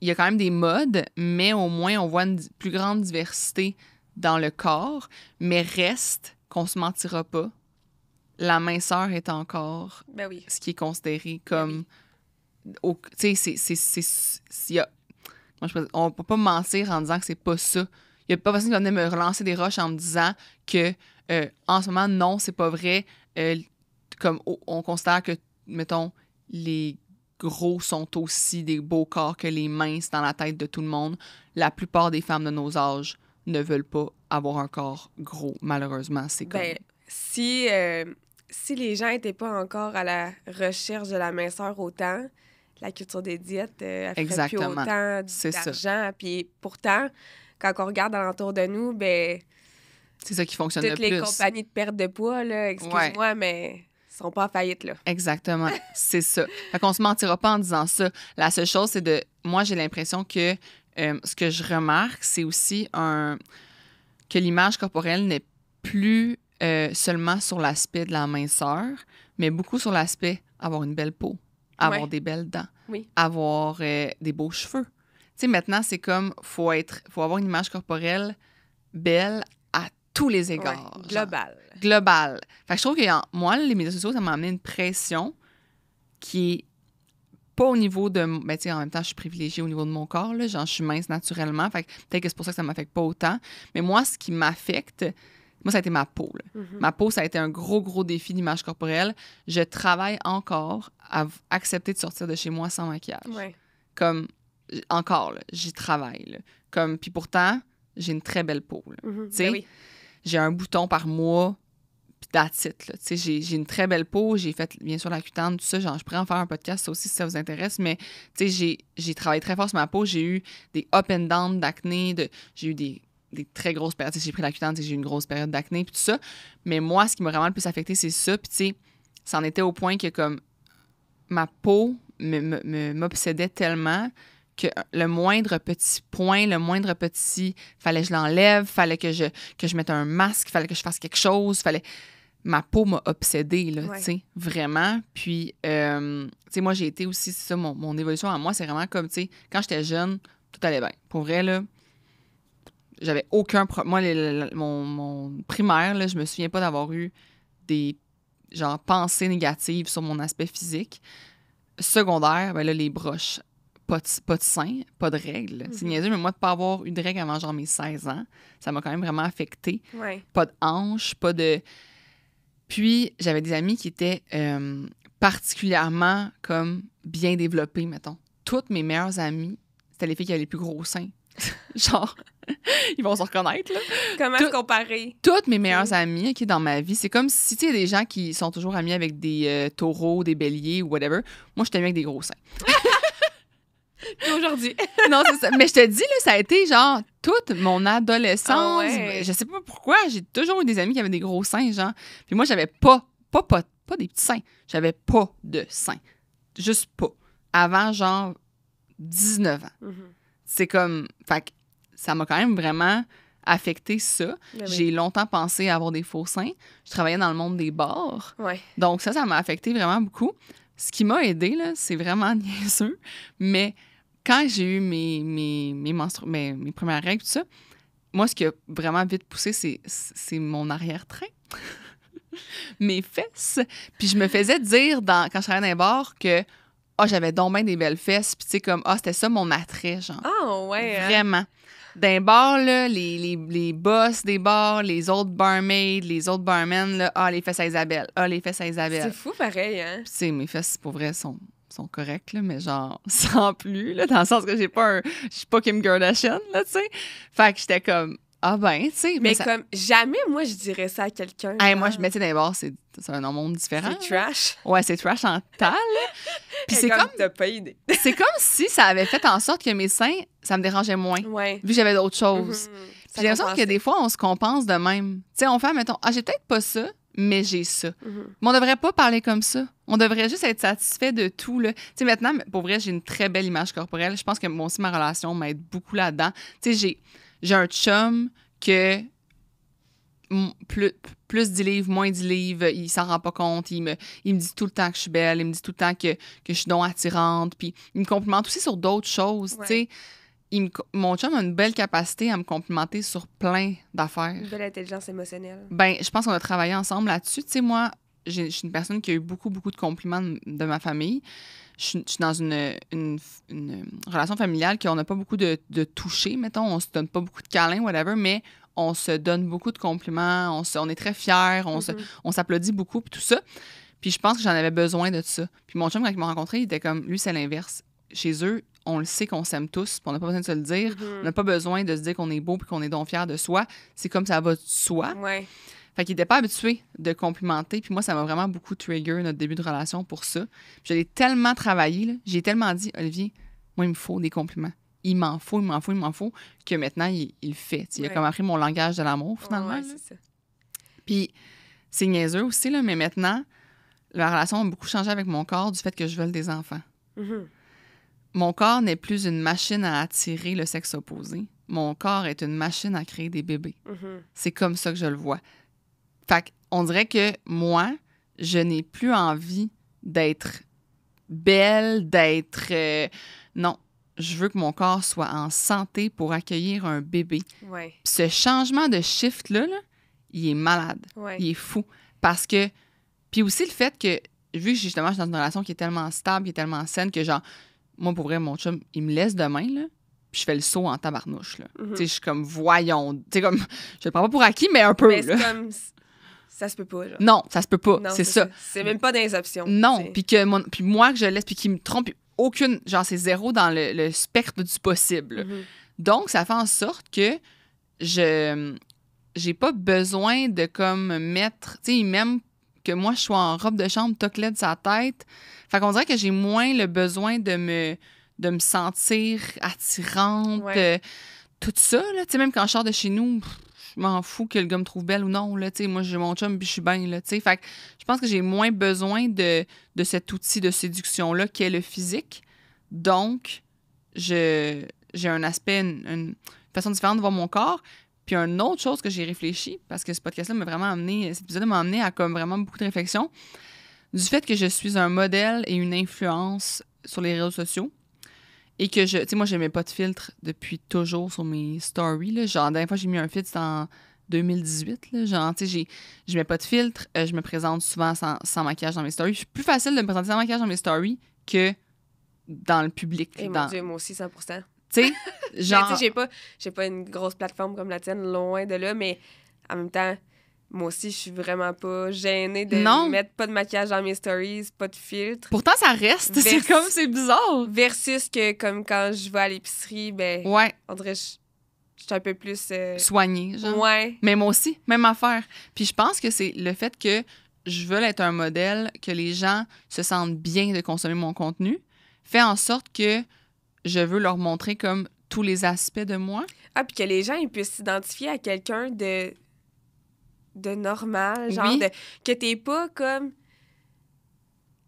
il y a quand même des modes, mais au moins on voit une plus grande diversité dans le corps, mais reste qu'on se mentira pas. La minceur est encore ben oui. ce qui est considéré comme. Ben tu sais, c'est. On peut pas mentir en disant que c'est pas ça. Il n'y a pas personne de me relancer des roches en me disant que euh, en ce moment, non, c'est pas vrai. Euh, comme on considère que, mettons, les gros sont aussi des beaux corps que les minces dans la tête de tout le monde. La plupart des femmes de nos âges ne veulent pas avoir un corps gros, malheureusement. C'est ben, comme... si, euh, si les gens n'étaient pas encore à la recherche de la minceur autant, la culture des diètes, euh, elle plus autant d'argent. Puis pourtant, quand on regarde alentour de nous, ben c'est ça qui fonctionne le plus. Toutes les compagnies de perte de poids, là, excuse-moi, mais sont pas en faillite, là. Exactement, *laughs* c'est ça. Fait qu'on se mentira pas en disant ça. La seule chose, c'est de... Moi, j'ai l'impression que euh, ce que je remarque, c'est aussi un... que l'image corporelle n'est plus euh, seulement sur l'aspect de la minceur, mais beaucoup sur l'aspect avoir une belle peau, avoir des belles dents, oui. avoir euh, des beaux cheveux. Tu sais, maintenant, c'est comme, faut être, faut avoir une image corporelle belle à tous les égards. global. global. Fait que je trouve que moi, les médias sociaux, ça m'a amené une pression qui est pas au niveau de. Ben, tu en même temps, je suis privilégiée au niveau de mon corps, là. je suis mince naturellement. Fait peut-être que c'est pour ça que ça m'affecte pas autant. Mais moi, ce qui m'affecte, moi, ça a été ma peau. Mm-hmm. Ma peau, ça a été un gros, gros défi d'image corporelle. Je travaille encore à accepter de sortir de chez moi sans maquillage. Comme, encore, j'y travaille. Comme, puis pourtant, j'ai une très belle peau. Mm-hmm. Ben j'ai un bouton par mois that's it. J'ai, une très belle peau, j'ai fait bien sûr la cutante, tout ça. Genre, je pourrais en faire un podcast aussi si ça vous intéresse, mais j'ai, j'ai travaillé très fort sur ma peau. J'ai eu des up and down d'acné, j'ai eu des, très grosses périodes. j'ai pris la j'ai eu une grosse période d'acné, puis tout ça. Mais moi, ce qui m'a vraiment le plus affecté, c'est ça. Puis tu sais, ça en était au point que comme ma peau me, m'obsédait tellement que le moindre petit point, le moindre petit, fallait que je l'enlève, fallait que je, que je mette un masque, fallait que je fasse quelque chose, fallait, ma peau m'a obsédée, là, tu sais, vraiment. Puis, euh, tu sais, moi, j'ai été aussi, c'est ça, mon, évolution à moi, c'est vraiment comme, tu sais, quand j'étais jeune, tout allait bien. Pour vrai, là, j'avais aucun problème. Moi, mon, primaire, là, je me souviens pas d'avoir eu des, genre, pensées négatives sur mon aspect physique. Secondaire, ben là, les broches. Pas de, pas sein, pas de règles. C'est mhm. mais moi, de pas avoir eu de règles avant genre mes 16 ans, ça m'a quand même vraiment affecté. Pas de hanches, pas de puis j'avais des amis qui étaient euh, particulièrement comme bien développés, mettons. Toutes mes meilleures amies, c'était les filles qui avaient les plus gros seins. *laughs* Genre, *laughs* ils vont se reconnaître. Là. Comment comparer? Toutes mes meilleures amies qui dans ma vie, c'est comme si tu sais des gens qui sont toujours amis avec des euh, taureaux, des béliers ou whatever. Moi, j'étais amie avec des gros seins. *laughs* *laughs* aujourd'hui. *laughs* non, Mais je te dis, là, ça a été genre toute mon ah adolescence. Je sais pas pourquoi, j'ai toujours eu des amis qui avaient des gros seins, genre. Puis moi, j'avais pas, pas, pas, pas des petits seins. J'avais pas de seins. Juste pas. Avant, genre, 19 ans. Mm-hmm. C'est comme. Fait ça m'a quand même vraiment affecté ça. Ben j'ai longtemps pensé à avoir des faux seins. Je travaillais dans le monde des bars. Ouais. Donc ça, ça m'a affecté vraiment beaucoup. Ce qui m'a aidé, là, c'est vraiment *laughs* niaiseux, mais quand j'ai eu mes, mes, mes, mes, ben, mes premières règles, tout ça, moi, ce qui a vraiment vite poussé, c'est mon arrière-train. *laughs* mes fesses. Puis je me faisais dire quand je travaillais dans les bars que oh, j'avais donc bien des belles fesses. Puis tu sais, comme, ah, c'était ça mon attrait, genre. Ah, ouais. Hein? Vraiment. Dans D'un bar, là, les, les, les, boss des bars, les autres barmaids, les autres barmen, là, ah, les fesses à Isabelle, ah, les fesses à Isabelle. C'est fou pareil, hein? Tu sais, mes fesses, pour vrai, sont sont corrects, mais genre *laughs* sans plus, là, dans le sens que j'ai pas un. Je suis pas Kim Kardashian, là, tu sais. Fait que j'étais comme. Ah ben, tu sais. Mais, comme jamais, moi, je dirais ça à quelqu'un. Hey, moi, je mettais des bars, c'est un monde différent. C'est trash. Ouais, c'est trash en tal. *laughs* Puis c'est comme. comme... pas idée. *laughs* c'est comme si ça avait fait en sorte que mes seins, ça me dérangeait moins. Vu que j'avais d'autres mhm. choses. Mm J'ai l'impression que des fois, on se compense de même. Tu sais, on fait, mettons, ah, j'ai peut-être pas ça, mais j'ai ça. Mhm. Mais on devrait pas parler comme ça. On devrait juste être satisfait de tout. Là. sais, maintenant, pour vrai, j'ai une très belle image corporelle. Je pense que moi aussi, ma relation m'aide beaucoup là-dedans. Tu J'ai, j'ai un chum que plus, plus 10 livres, moins 10 livres, il s'en rend pas compte. Il me, il me dit tout le temps que je suis belle. Il me dit tout le temps que, que je suis non attirante. Puis il me complimente aussi sur d'autres choses. sais mon chum a une belle capacité à me complimenter sur plein d'affaires. Une belle intelligence émotionnelle. Ben, je pense qu'on a travaillé ensemble là-dessus. Tu sais, moi, je suis une personne qui a eu beaucoup, beaucoup de compliments de, ma famille. Je suis dans une, une, relation familiale qu'on n'a pas beaucoup de, de toucher, mettons. On se donne pas beaucoup de câlins, whatever, mais on se donne beaucoup de compliments. On, on est très fiers. Mm-hmm. On s'applaudit beaucoup, puis tout ça. Puis je pense que j'en avais besoin de ça. Puis mon chum, quand il m'a rencontré, il était comme, lui, c'est l'inverse. Chez eux, on le sait qu'on s'aime tous, on n'a pas besoin de se le dire. Mhm. On n'a pas besoin de se dire qu'on est beau puis qu'on est donc fier de soi. C'est comme ça va de soi. Ouais. Fait qu'il n'était pas habitué de complimenter. Puis moi, ça m'a vraiment beaucoup trigger notre début de relation pour ça. Puis je l'ai tellement travaillé, j'ai tellement dit, Olivier, moi, il me faut des compliments. Il m'en faut, il m'en faut, il m'en faut, que maintenant, il, fait. il a comme appris mon langage de l'amour, finalement. c'est ça. Puis c'est niaiseux aussi, là, mais maintenant, la relation a beaucoup changé avec mon corps du fait que je veux des enfants. Mhm. Mon corps n'est plus une machine à attirer le sexe opposé. Mon corps est une machine à créer des bébés. Mm-hmm. C'est comme ça que je le vois. Fait on dirait que moi, je n'ai plus envie d'être belle, d'être. Euh, non, je veux que mon corps soit en santé pour accueillir un bébé. Ouais. Ce changement de shift-là, il est malade. Il est fou. Parce que. Puis aussi le fait que, vu que justement, je suis dans une relation qui est tellement stable, qui est tellement saine, que genre, moi, pour vrai, mon chum, il me laisse demain, là. Puis je fais le saut en tabarnouche, là. Mhm. je suis comme, voyons. Tu comme, *laughs* je le prends pas pour acquis, mais un peu, mais Comme, ça se peut pas, genre. Non, ça se peut pas. C'est ça. C'est même pas des options. Non. Puis que moi, que je laisse, puis qu'il me trompe, aucune. Genre, c'est zéro dans le, spectre du possible. Mhm. Donc, ça fait en sorte que je. J'ai pas besoin de, comme, mettre. Tu sais, même que moi, je sois en robe de chambre, de sa tête. Fait qu'on dirait que j'ai moins le besoin de me, de me sentir attirante. Euh, tout ça, là. Tu sais, même quand je sors de chez nous, je m'en fous que le gars me trouve belle ou non, là. Tu moi, j'ai mon chum puis je suis bien, là. fait je pense que j'ai moins besoin de, de cet outil de séduction-là qu'est le physique. Donc, j'ai un aspect, une, façon différente de voir mon corps. Puis une autre chose que j'ai réfléchi, parce que ce podcast-là m'a vraiment amené, cet épisode m'a amené à comme vraiment beaucoup de réflexion, du fait que je suis un modèle et une influence sur les réseaux sociaux et que je. Tu sais, moi, je mets pas de filtre depuis toujours sur mes stories. Là. Genre, la dernière fois, j'ai mis un filtre en 2018. Genre, tu sais, je mets pas de filtre. Euh, je me présente souvent sans, maquillage dans mes stories. C'est plus facile de me présenter sans maquillage dans mes stories que dans le public. Et dans... mon moi aussi, 100 *laughs* Tu sais, genre. j'ai pas, pas une grosse plateforme comme la tienne, loin de là, mais en même temps moi aussi, je suis vraiment pas gênée de mettre pas de maquillage dans mes stories, pas de filtre. Pourtant, ça reste. *laughs* C'est comme, c'est bizarre. Versus que, comme quand je vais à l'épicerie, ben, ouais. on dirait, je, je suis un peu plus. Euh, Soignée, genre. Ouais. Mais moi aussi, même affaire. Puis je pense que c'est le fait que je veux être un modèle, que les gens se sentent bien de consommer mon contenu, fait en sorte que je veux leur montrer comme tous les aspects de moi. Ah, puis que les gens ils puissent s'identifier à quelqu'un de de normal, genre que t'es pas comme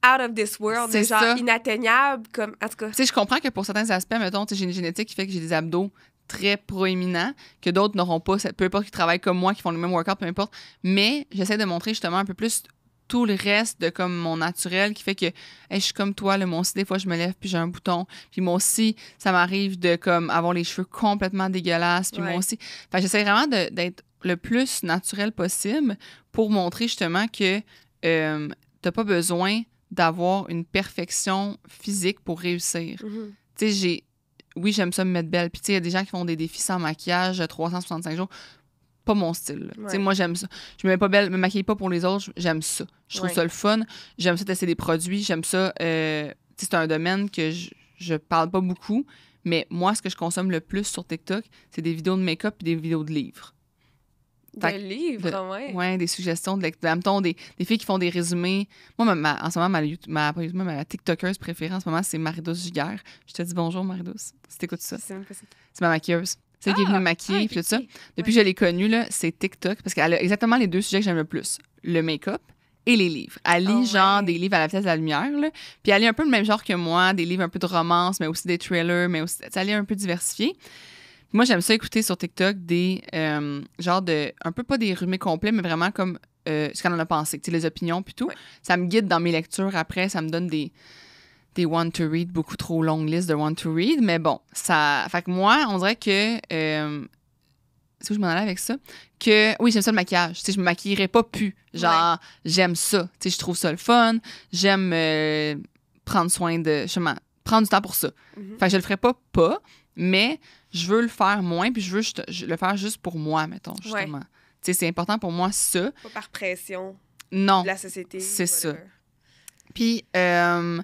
out of this world, c'est genre inatteignable, comme, en tout cas. Tu sais, je comprends que pour certains aspects, mettons, j'ai une génétique qui fait que j'ai des abdos très proéminents, que d'autres n'auront pas, peu importe qu'ils travaillent comme moi, qui font le même workout, peu importe, mais j'essaie de montrer justement un peu plus tout le reste de comme mon naturel qui fait que je suis comme toi le mon si des fois je me lève puis j'ai un bouton puis moi aussi ça m'arrive de comme avoir les cheveux complètement dégueulasses puis moi aussi enfin j'essaie vraiment d'être le plus naturel possible pour montrer justement que euh, t'as pas besoin d'avoir une perfection physique pour réussir. Mm-hmm. Oui, j'aime ça me mettre belle. Puis, il y a des gens qui font des défis sans maquillage 365 euh, jours. Pas mon style. moi, j'aime ça. Je me mets pas belle, me maquille pas pour les autres. J'aime ça. Je trouve ça le fun. J'aime ça tester des produits. J'aime ça. Euh, c'est un domaine que je, je parle pas beaucoup. Mais moi, ce que je consomme le plus sur TikTok, c'est des vidéos de make-up et des vidéos de livres. Des livres, ouais. des suggestions de ben, Des, filles qui font des résumés. Moi, en ce moment, ma, ma, ma, préférée en ce moment, c'est Maridouce Giguère. Je te dis bonjour, Maridouce. si ça. C'est ma maquilleuse. C'est qui est venue me ah! maquiller, ah, tout ça. Depuis que je l'ai connue, là, c'est TikTok, parce qu'elle a exactement les deux sujets que j'aime le plus le make-up et les livres. Elle lit ah genre des livres à la vitesse de la lumière, puis elle lit un peu le même genre que moi, des livres un peu de romance, mais aussi des trailers. mais aussi, elle est un peu diversifiée. Moi, j'aime ça écouter sur TikTok des euh, genre de. un peu pas des rumés complets, mais vraiment comme euh, ce qu'on en a pensé, Tu les opinions plutôt tout. Ça me guide dans mes lectures après, ça me donne des des want to read, beaucoup trop longue liste de want to read, mais bon, ça. Fait que moi, on dirait que. c'est euh, où je m'en allais avec ça? Que oui, j'aime ça le maquillage. Tu sais, je me maquillerais pas plus. Genre, j'aime ça. Tu sais, je trouve ça le fun. J'aime prendre soin de. Je prendre du temps pour ça. enfin mm-hmm. Fait que je le ferais pas pas, mais je veux le faire moins, puis je veux je, le faire juste pour moi, mettons, justement. Tu sais, c'est important pour moi, ça. Pas par pression. Non. De la société. C'est ça. Puis, euh,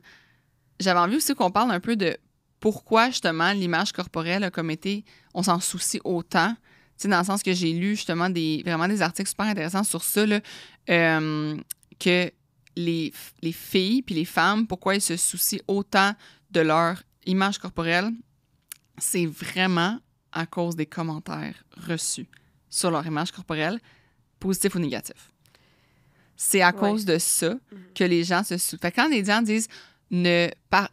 j'avais envie aussi qu'on parle un peu de pourquoi, justement, l'image corporelle a comme été, on s'en soucie autant. Tu sais, dans le sens que j'ai lu, justement, des, vraiment des articles super intéressants sur ça, là, euh, que les, les filles puis les femmes, pourquoi ils se soucient autant de leur image corporelle c'est vraiment à cause des commentaires reçus sur leur image corporelle, positif ou négatif. C'est à cause de ça mhm. que les gens se souffrent. quand les gens disent ne,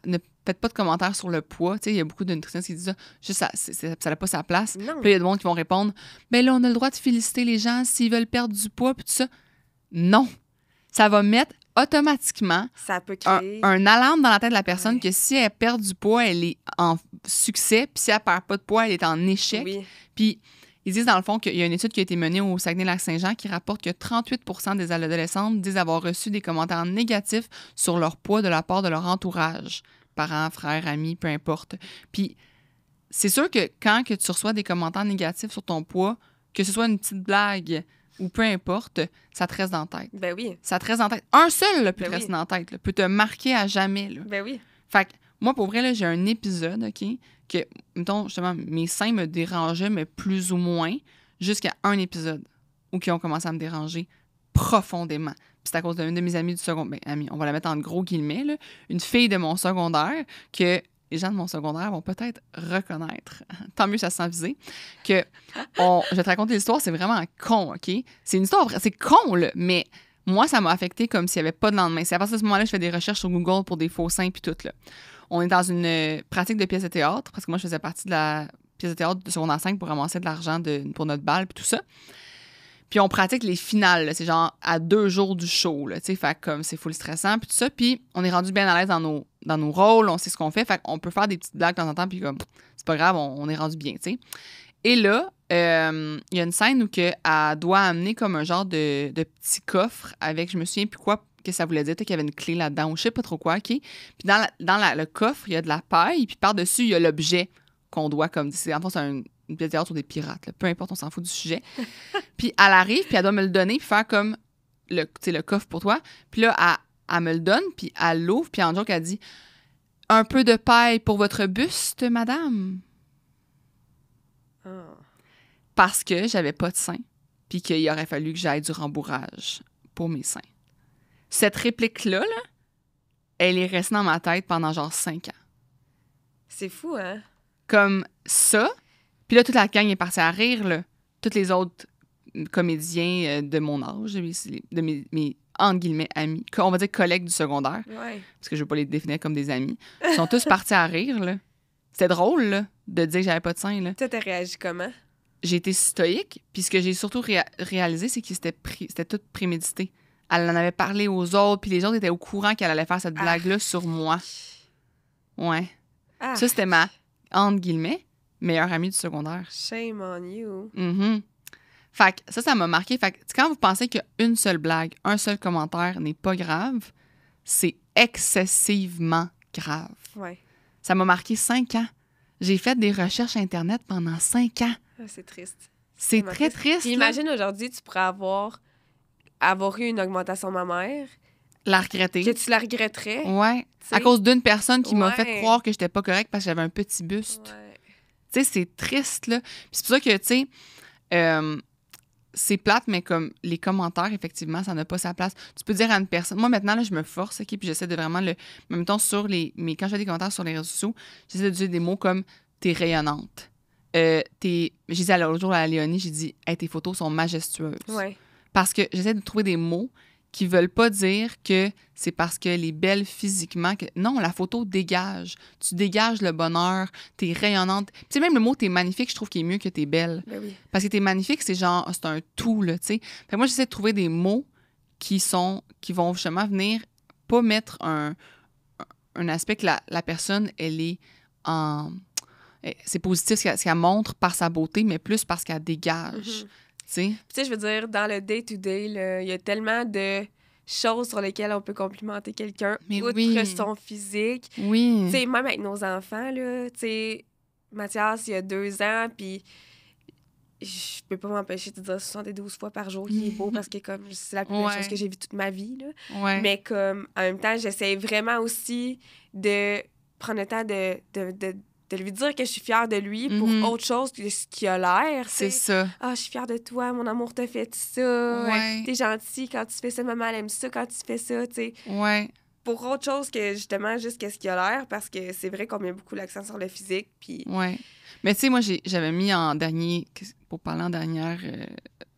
ne faites pas de commentaires sur le poids, tu sais, il y a beaucoup de nutritionnistes qui disent ça, juste ça n'a pas sa place. Puis il y a des gens qui vont répondre Mais là, on a le droit de féliciter les gens s'ils veulent perdre du poids, puis tout ça. Non. Ça va mettre automatiquement ça peut un, alarme dans la tête de la personne que si elle perd du poids, elle est en succès, puis si elle perd pas de poids, elle est en échec. Puis ils disent dans le fond qu'il y a une étude qui a été menée au Saguenay-Lac-Saint-Jean qui rapporte que 38 des adolescentes disent avoir reçu des commentaires négatifs sur leur poids de la part de leur entourage, parents, frères, amis, peu importe. Puis c'est sûr que quand que tu reçois des commentaires négatifs sur ton poids, que ce soit une petite blague, ou peu importe, ça te reste dans la tête. Ben oui. Ça te reste dans la tête. Un seul là, peut ben te dans la tête, peut te marquer à jamais. Ben oui. Fait que moi, pour vrai, j'ai un épisode, OK, que, mettons, justement, mes seins me dérangeaient, mais plus ou moins, jusqu'à un épisode où qui ont commencé à me déranger profondément. C'est à cause d'une de mes amies du secondaire. Ben, amie, on va la mettre en gros guillemets, là, une fille de mon secondaire que les gens de mon secondaire vont peut-être reconnaître, *laughs* tant mieux ça se sent que on, je vais te raconter l'histoire, c'est vraiment con, OK? C'est une histoire, c'est con, là, mais moi, ça m'a affecté comme s'il n'y avait pas de lendemain. C'est à partir de ce moment-là je fais des recherches sur Google pour des faux seins puis tout, là. On est dans une euh, pratique de pièces de théâtre, parce que moi, je faisais partie de la pièce de théâtre de secondaire 5 pour ramasser de l'argent pour notre balle puis tout ça. Puis on pratique les finales, c'est genre à deux jours du show, tu sais, fait comme c'est full stressant, puis tout ça. Puis on est rendu bien à l'aise dans nos, dans nos rôles, on sait ce qu'on fait, fait qu'on peut faire des petites blagues de temps en temps, puis comme c'est pas grave, on, est rendu bien, tu sais. Et là, euh, il y a une scène où elle doit amener comme un genre de, petit coffre avec, je me souviens plus quoi que ça voulait dire, qu'il y avait une clé là-dedans, ou je sais pas trop quoi, OK? Puis dans, le coffre, il y a de la paille, puis par-dessus, il y a l'objet qu'on doit comme... En fait, c'est un, une plaisir sur des pirates, peu importe, on s'en fout du sujet. *laughs* puis elle arrive, puis elle doit me le donner, puis faire comme le, le coffre pour toi. Puis là, elle, me le donne, puis elle l'ouvre, puis en joke, elle dit Un peu de paille pour votre buste, madame. Ah. Parce que j'avais pas de sein, puis qu'il aurait fallu que j'aille du rembourrage pour mes seins. Cette réplique-là, là, elle est restée dans ma tête pendant genre cinq ans. C'est fou, hein? Comme ça, puis là, toute la gang est partie à rire, là. toutes les autres comédiens euh, de mon âge, de mes, guillemets, amis, on va dire collègues du secondaire, parce que je veux pas les définir comme des amis, sont tous partis à rire, là. C'était drôle, là, de dire que j'avais pas de sein, là. Toi, t'as réagi comment? J'ai été stoïque, puis ce que j'ai surtout réalisé, c'est que c'était tout prémédité. Elle en avait parlé aux autres, puis les autres étaient au courant qu'elle allait faire cette ah. blague-là sur moi. Ouais. Ah. Ça, c'était ma, entre guillemets, meilleur ami du secondaire. Shame on you. Mm ça, ça m'a marqué. quand vous pensez qu'une seule blague, un seul commentaire n'est pas grave, c'est excessivement grave. Ouais. Ça m'a marqué cinq ans. J'ai fait des recherches Internet pendant cinq ans. Ah, c'est triste. C'est très triste. imagine aujourd'hui, tu pourrais avoir, avoir eu une augmentation mammaire. La regretter. Que tu la regretterais. Ouais. À cause d'une personne qui m'a fait croire que j'étais pas correcte parce que j'avais un petit buste. Tu sais, c'est triste, là. c'est pour ça que, tu sais, euh, c'est plate, mais comme les commentaires, effectivement, ça n'a pas sa place. Tu peux dire à une personne. Moi, maintenant, là, je me force, OK, puis j'essaie de vraiment le. même temps, sur les. Mais quand je fais des commentaires sur les réseaux sociaux, j'essaie de dire des mots comme t'es rayonnante. Euh, j'ai dit l'autre jour à Léonie, j'ai dit, tes photos sont majestueuses. Parce que j'essaie de trouver des mots qui veulent pas dire que c'est parce qu'elle est belle physiquement. Que... Non, la photo dégage. Tu dégages le bonheur, tu es rayonnante. Tu même le mot tu es magnifique, je trouve qu'il est mieux que tu es belle. Ben parce que es magnifique, c'est genre, oh, c'est un tout, là, tu sais. moi, j'essaie de trouver des mots qui sont, qui vont justement venir pas mettre un, un aspect que la, la personne, elle est en. Eh, c'est positif ce qu'elle montre par sa beauté, mais plus parce qu'elle dégage. Mm-hmm tu sais, je veux dire, dans le day-to-day, il y a tellement de choses sur lesquelles on peut complimenter quelqu'un, outre son physique. Oui. Tu sais, même avec nos enfants, là, tu sais, Mathias, il y a deux ans, puis je peux pas m'empêcher de dire 72 fois par jour qu'il est beau *laughs* parce que comme c'est la plus chose que j'ai vue toute ma vie là. mais comme en même temps j'essaie vraiment aussi de prendre le temps de, de lui dire que je suis fière de lui pour mm-hmm. autre chose que ce qui a l'air. C'est ça. Ah, je suis fière de toi, mon amour t'a fait ça. Ouais. T'es gentil quand tu fais ça, maman, elle aime ça quand tu fais ça, tu Ouais. Pour autre chose que justement juste qu'est-ce qui a l'air, parce que c'est vrai qu'on met beaucoup l'accent sur le physique. Puis... Ouais. Mais tu sais, moi, j'avais mis en dernier, pour parler en dernière, euh,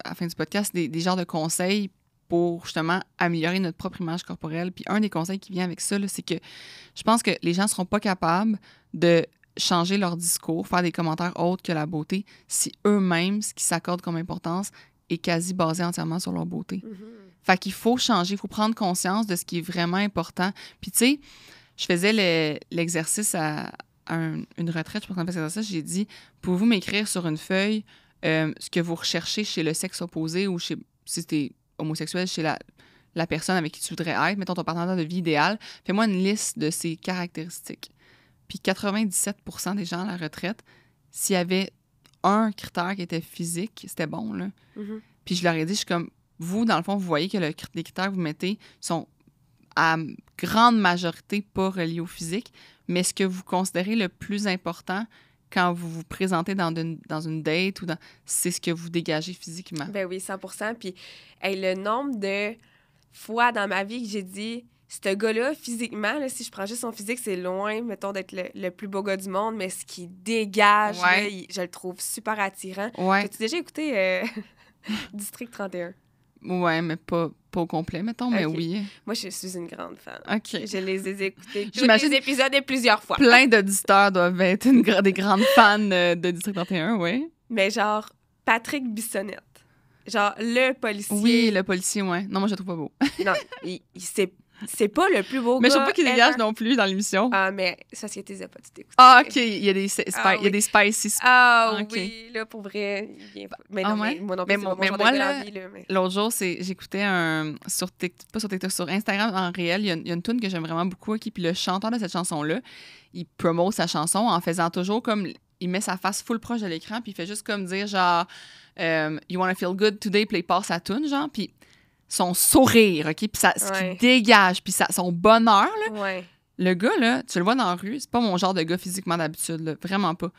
à la fin du podcast, des, des genres de conseils pour justement améliorer notre propre image corporelle. Puis un des conseils qui vient avec ça, c'est que je pense que les gens ne seront pas capables de changer leur discours, faire des commentaires autres que la beauté, si eux-mêmes, ce qui s'accorde comme importance, est quasi basé entièrement sur leur beauté. Mm-hmm. Fait qu'il faut changer, il faut prendre conscience de ce qui est vraiment important. Puis, tu sais, je faisais l'exercice à, une retraite, je pense qu'on fait cet j'ai dit Pouvez-vous m'écrire sur une feuille euh, ce que vous recherchez chez le sexe opposé ou chez, si c'était homosexuel, chez la, la personne avec qui tu voudrais être, mettons ton partenaire de vie idéal Fais-moi une liste de ces caractéristiques. Puis 97 des gens à la retraite, s'il y avait un critère qui était physique, c'était bon. Là. Mm-hmm. Puis je leur ai dit, je suis comme, vous, dans le fond, vous voyez que les critères que vous mettez sont à grande majorité pas reliés au physique, mais ce que vous considérez le plus important quand vous vous présentez dans une, dans date ou dans, c'est ce que vous dégagez physiquement. Ben oui, 100 Puis le nombre de fois dans ma vie que j'ai dit, ce gars-là, physiquement, si je prends juste son physique, c'est loin, mettons, d'être le, plus beau gars du monde, mais ce qui dégage, je le trouve super attirant. Ouais. as déjà écouté euh, *laughs* District 31? Ouais, mais pas, au complet, mettons, mais oui. Moi, je suis une grande fan. OK. Je les ai écoutés tous les épisodes et plusieurs fois. Plein d'auditeurs doivent être une, des grandes fans euh, de District 31, oui. Mais genre, Patrick Bissonnette. Genre, le policier. Oui, le policier, ouais. Non, moi, je le trouve pas beau. non, il, il c'est pas le plus beau mais gars. Mais je trouve pas qu'il dégage non plus dans l'émission. Ah, mais c'est des que Ah, OK. Il y a des, ah, il y a des Ah, ah oui. Là, pour vrai, il Mais ah non, mais moi non plus, mais, l'autre jour, j'écoutais un... Sur TikTok, pas sur TikTok, sur Instagram, en réel, il y a, une tune que j'aime vraiment beaucoup. Qui, puis le chanteur de cette chanson-là, il promote sa chanson en faisant toujours comme il met sa face full proche de l'écran, puis il fait juste comme dire genre euh, You wanna feel good today, play pass à tune, genre. Puis son sourire, OK? Puis ça, ce qui dégage, puis ça, son bonheur, Le gars, là, tu le vois dans la rue, c'est pas mon genre de gars physiquement d'habitude, vraiment pas.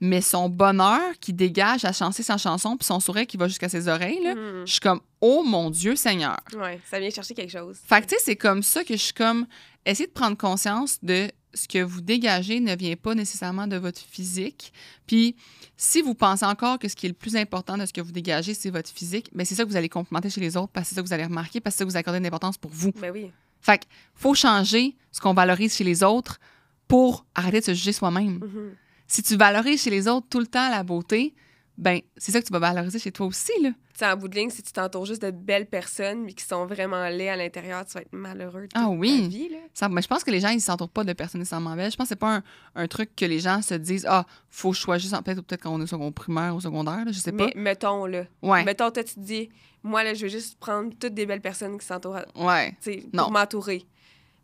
Mais son bonheur qui dégage à chanter sa chanson, puis son sourire qui va jusqu'à ses oreilles, là, hmm. je suis comme, oh mon Dieu Seigneur. Ouais, ça vient chercher quelque chose. Fait que, tu sais, c'est comme ça que je suis comme, essayer de prendre conscience de ce que vous dégagez ne vient pas nécessairement de votre physique. Puis, si vous pensez encore que ce qui est le plus important de ce que vous dégagez, c'est votre physique, mais ben, c'est ça que vous allez complimenter chez les autres parce que c'est ça que vous allez remarquer, parce que c'est ça que vous accordez une importance pour vous. Mais ben Fait faut changer ce qu'on valorise chez les autres pour arrêter de se juger soi-même. Mm-hmm. Si tu valorises chez les autres tout le temps la beauté, ben c'est ça que tu vas valoriser chez toi aussi. Là. sais, en bout de ligne, si tu t'entoures juste de belles personnes, mais qui sont vraiment laides à l'intérieur, tu vas être malheureux. Ah toute ah oui. Ta vie, là. mais je pense que les gens, ils ne s'entourent pas de personnes nécessairement belles. Je pense que ce pas un, truc que les gens se disent Ah, faut choisir je juste en peut-être, peut-être quand on est au primaire ou secondaire, là, je sais pas. Mais mettons, là. Ouais. Mettons, toi, tu te dis Moi, là, je veux juste prendre toutes des belles personnes qui s'entourent. Ouais. Pour m'entourer.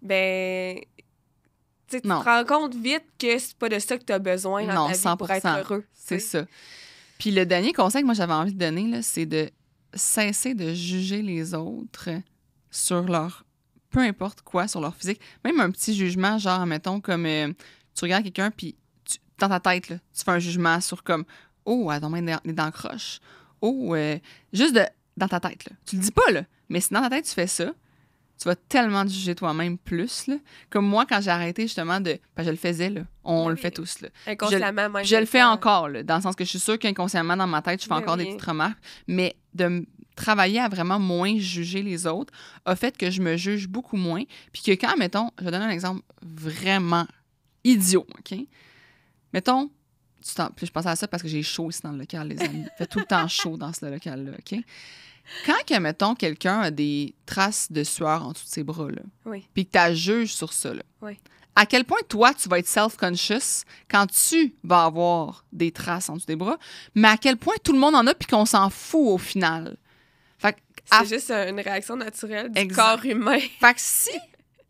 Ben. tu te rends compte vite que c'est pas de ça que tu as besoin dans vie pour être heureux. C'est ça. Puis le dernier conseil que moi j'avais envie de donner, c'est de cesser de juger les autres sur leur peu importe quoi, sur leur physique. Même un petit jugement, genre, mettons, comme euh, tu regardes quelqu'un, puis dans ta tête, tu fais un jugement sur comme Oh, elle a dans dents croches. Oh, euh, juste de, dans ta tête. Là. Tu le dis pas, là, mais si dans ta tête, tu fais ça, tu vas tellement te juger toi-même plus. Là. Comme moi, quand j'ai arrêté justement de. Ben, je le faisais, là. On le fait tous. Là. Inconsciemment, je, même je le fais encore, là, dans le sens que je suis sûre qu'inconsciemment, dans ma tête, je fais encore des petites remarques. Mais de travailler à vraiment moins juger les autres a fait que je me juge beaucoup moins. Puis que quand, mettons, je donne un exemple vraiment idiot, OK? Mettons, tu puis je pense à ça parce que j'ai chaud ici dans le local, les amis. Il fait tout le temps chaud dans ce local-là, OK? Quand, mettons, quelqu'un a des traces de sueur en dessous de ses bras, là, puis que tu juges sur ça, là, à quel point toi, tu vas être self-conscious quand tu vas avoir des traces en dessous des bras, mais à quel point tout le monde en a puis qu'on s'en fout au final. c'est juste une réaction naturelle du corps humain. *laughs* Fait que si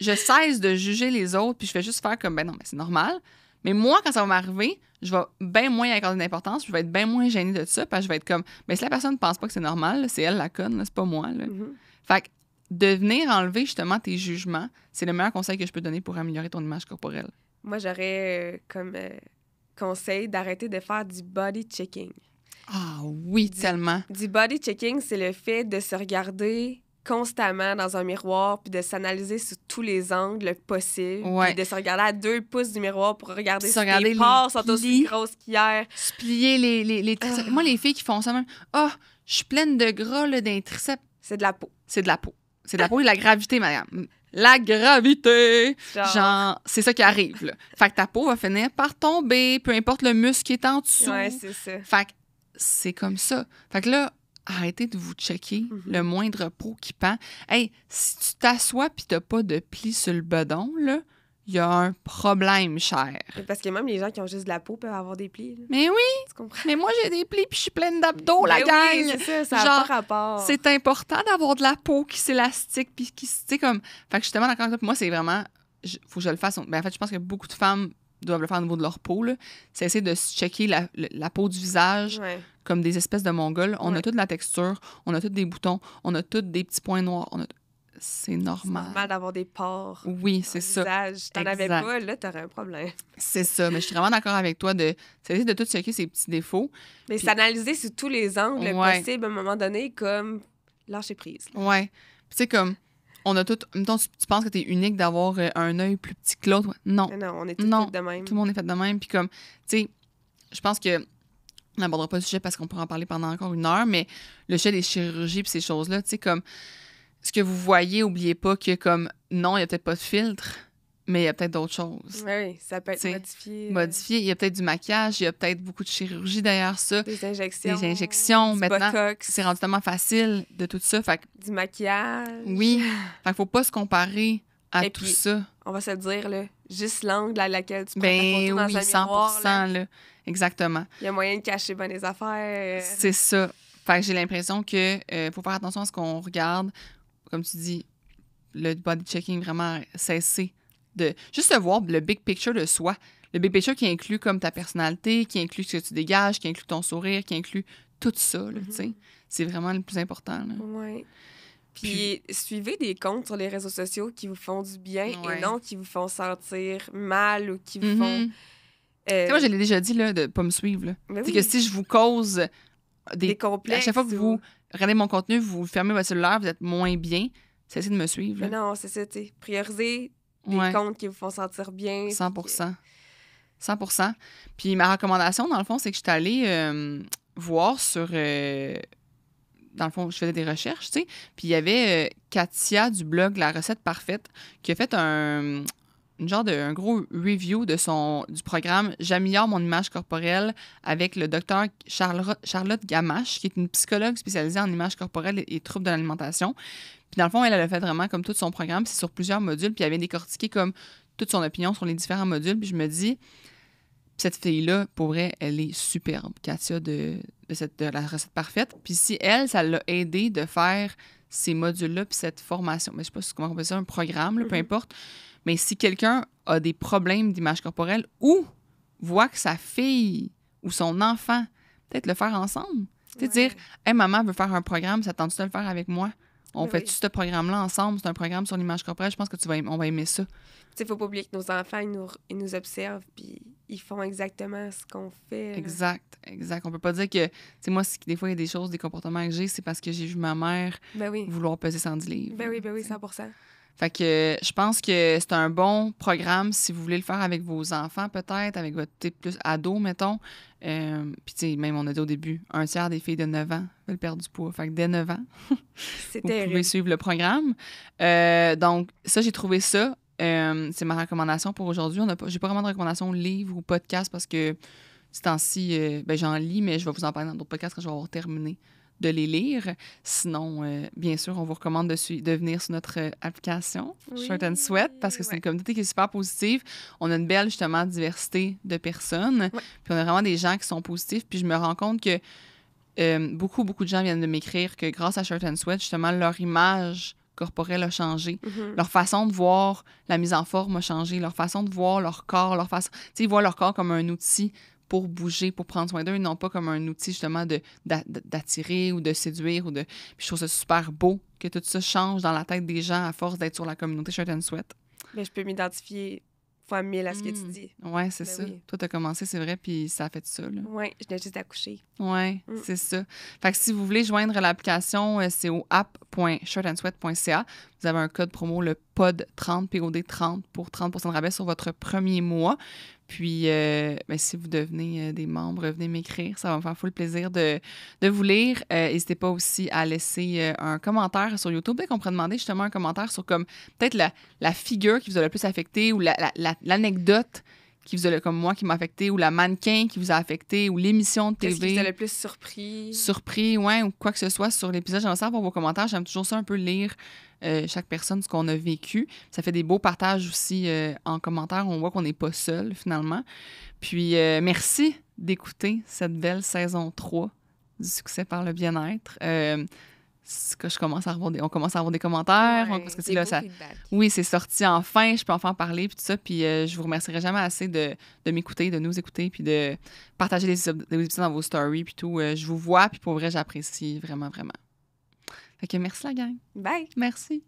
je cesse de juger les autres puis je vais juste faire comme, ben non, mais c'est normal, mais moi, quand ça va m'arriver, je vais bien moins accorder d'importance, je vais être bien moins gênée de ça, parce que je vais être comme, mais ben, si la personne ne pense pas que c'est normal, c'est elle la conne, c'est pas moi. Mhm. Fait que de venir enlever justement tes jugements, c'est le meilleur conseil que je peux donner pour améliorer ton image corporelle. Moi, j'aurais euh, comme euh, conseil d'arrêter de faire du body checking. Ah oui, tellement. Du body checking, c'est le fait de se regarder constamment dans un miroir, puis de s'analyser sur tous les angles possibles, puis de se regarder à deux pouces du miroir pour regarder si les, sont aussi grosses qu'hier. plier les... les, ah. Moi, les filles qui font ça même, « oh, je suis pleine de gras, là, d'un triceps. » C'est de la peau. C'est de la peau. C'est de la peau et de la gravité, madame. La gravité! Genre, c'est ça qui arrive, là. Fait que ta peau va finir par tomber, peu importe le muscle qui est en dessous. Ouais, c'est ça. Fait que c'est comme ça. Fait que là, arrêtez de vous checker mm-hmm. le moindre peau qui pend. Hey, si tu t'assois puis t'as pas de plis sur le bedon, là, il y a un problème, cher. Parce que même les gens qui ont juste de la peau peuvent avoir des plis. Mais oui! Mais moi, j'ai des plis puis je suis pleine d'abdos, la ben gueule! c'est rapport. C'est important d'avoir de la peau qui s'élastique puis qui, comme... Fait que justement, moi, c'est vraiment... Faut que je le fasse. Ben, en fait, je pense que beaucoup de femmes doivent le faire au niveau de leur peau, c'est essayer de checker la, peau du visage comme des espèces de mongols. On a toute la texture, on a tous des boutons, on a tous des petits points noirs. C'est normal. C'est normal d'avoir des pores. Oui, c'est ça. visage. T'en avais pas, là, t'aurais un problème. C'est ça, mais je suis vraiment d'accord avec toi de essayer de tout checker ces petits défauts. Mais s'analyser sous tous les angles possibles à un moment donné, comme lâcher prise. Oui, Ouais. c'est comme on a tout. tu, penses que tu es unique d'avoir euh, un œil plus petit que l'autre. Non. Non, on est tous faites de même. Tout le monde est fait de même. Puis comme, tu sais, je pense que on n'abordera pas le sujet parce qu'on pourra en parler pendant encore une heure, mais le sujet des chirurgies et ces choses-là, tu sais, comme ce que vous voyez, oubliez pas que comme non, il n'y a peut-être pas de filtre mais il y a peut-être d'autres choses. Oui, ça peut être modifié. Euh. Modifié. Il y a peut-être du maquillage, il y a peut-être beaucoup de chirurgie derrière ça. Des injections. Des injections. Du Maintenant, c'est rendu tellement facile de tout ça. Du maquillage. Oui. il ne faut pas se comparer à tout ça. On va se dire, là, juste l'angle à laquelle tu prends ben, dans oui, 100 là. Exactement. Il y a moyen de cacher bien les affaires. C'est ça. j'ai l'impression que euh, faut faire attention à ce qu'on regarde. Comme tu dis, le body checking vraiment cessé de juste voir le big picture de soi. Le big picture qui inclut comme ta personnalité, qui inclut ce que tu dégages, qui inclut ton sourire, qui inclut tout ça, mm-hmm. C'est vraiment le plus important, là. Puis, suivez des comptes sur les réseaux sociaux qui vous font du bien et non qui vous font sentir mal ou qui vous font. Mm-hmm. Euh, moi, je l'ai déjà dit là, de ne pas me suivre. Ben c'est que si je vous cause des, des À chaque fois que vous regardez mon contenu, vous fermez votre cellulaire, vous êtes moins bien, c'est de me suivre. non, c'est ça, tu des comptes qui vous font sentir bien. 100 100 Puis ma recommandation, dans le fond, c'est que je suis allée euh, voir sur. Euh, dans le fond, je faisais des recherches, tu sais. Puis il y avait euh, Katia du blog La recette parfaite qui a fait un, une genre de un gros review de son du programme J'améliore mon image corporelle avec le docteur Charlotte Gamache, qui est une psychologue spécialisée en image corporelle et, troubles de l'alimentation. Puis dans le fond, elle, elle a fait vraiment comme tout son programme, c'est sur plusieurs modules, puis elle avait décortiqué comme toute son opinion sur les différents modules. Puis je me dis, cette fille-là, pourrait elle est superbe, Katia, de, de, cette, la recette parfaite. Puis si elle, ça l'a aidé de faire ces modules-là, puis cette formation, mais je sais pas comment on peut ça, un programme, peu mhm. importe mais si quelqu'un a des problèmes d'image corporelle ou voit que sa fille ou son enfant, peut-être le faire ensemble. C'est-à-dire, dire, hey, maman veut faire un programme, ça tente de le faire avec moi? On fait tu ce programme-là ensemble. C'est un programme sur l'image corporelle. Je pense que tu vas on va aimer ça. Il faut pas oublier que nos enfants, ils nous, nous observent puis ils font exactement ce qu'on fait. Exact, exact. On peut pas dire que, sais, moi, des fois, il y a des choses, des comportements que j'ai, c'est parce que j'ai vu ma mère ben vouloir peser 110 livres. Ben oui, ben oui, 100 fait que je pense que c'est un bon programme si vous voulez le faire avec vos enfants, peut-être, avec votre type plus ado, mettons. Euh, puis, tu sais, même on a dit au début, un tiers des filles de 9 ans veulent perdre du poids. Fait que dès 9 ans, *laughs* vous pouvez suivre le programme. Euh, donc, ça, j'ai trouvé ça. Euh, c'est ma recommandation pour aujourd'hui. On a pas, j'ai pas vraiment de recommandation livre ou podcast parce que ces temps-ci, ben, j'en lis, mais je vais vous en parler dans d'autres podcasts quand je vais avoir terminé de les lire. Sinon, euh, bien sûr, on vous recommande de, venir sur notre euh, application Shirt Sweat parce que c'est une communauté qui est super positive. On a une belle, justement, diversité de personnes. Puis on a vraiment des gens qui sont positifs. Puis je me rends compte que euh, beaucoup, beaucoup de gens viennent de m'écrire que grâce à Shirt Sweat, justement, leur image corporelle a changé. Mm-hmm. Leur façon de voir la mise en forme a changé. Leur façon de voir leur corps, leur façon. Tu sais, ils leur corps comme un outil pour bouger, pour prendre soin d'eux, non pas comme un outil justement de, d'attirer ou de séduire. ou de. je trouve ça super beau que tout ça change dans la tête des gens à force d'être sur la communauté Shirt and Sweat. Mais ben, je peux m'identifier fois mille à ce que tu hmm. dis. Ouais, c'est ben ça. Toi, tu as commencé, c'est vrai, puis ça a fait ça. Là. Ouais, je viens juste accouché. Ouais, hmm. c'est ça. Fait que si vous voulez joindre l'application, euh, c'est au app.shirtandsweat.ca. Vous avez un code promo, le POD30, POD30, pour 30 de rabais sur votre premier mois. Puis, euh, ben, si vous devenez euh, des membres, venez m'écrire. Ça va me faire le plaisir de, vous lire. Euh, n'hésitez pas aussi à laisser un commentaire sur YouTube. On qu'on pourrait demander justement un commentaire sur comme peut-être la, figure qui vous a le plus affecté ou l'anecdote la, qui vous a, comme moi, qui m'a affecté, ou la mannequin qui vous a affecté, ou l'émission de TV. Qu'est-ce qui vous a le plus surpris? Surpris, ouais, ou quoi que ce soit sur l'épisode. J'aimerais pour vos commentaires. J'aime toujours ça un peu lire euh, chaque personne, ce qu'on a vécu. Ça fait des beaux partages aussi euh, en commentaire. On voit qu'on n'est pas seul, finalement. Puis, euh, merci d'écouter cette belle saison 3 du succès par le bien-être que je commence à avoir des, on commence à avoir des commentaires. parce que, là, ça, oui, c'est sorti enfin, je peux enfin parler, puis tout ça. Puis euh, je vous remercierai jamais assez de, de m'écouter, de nous écouter, puis de partager des, épisodes dans vos stories, puis tout. Euh, je vous vois, puis pour vrai, j'apprécie vraiment, vraiment. Fait que merci la gang. Bye. Merci.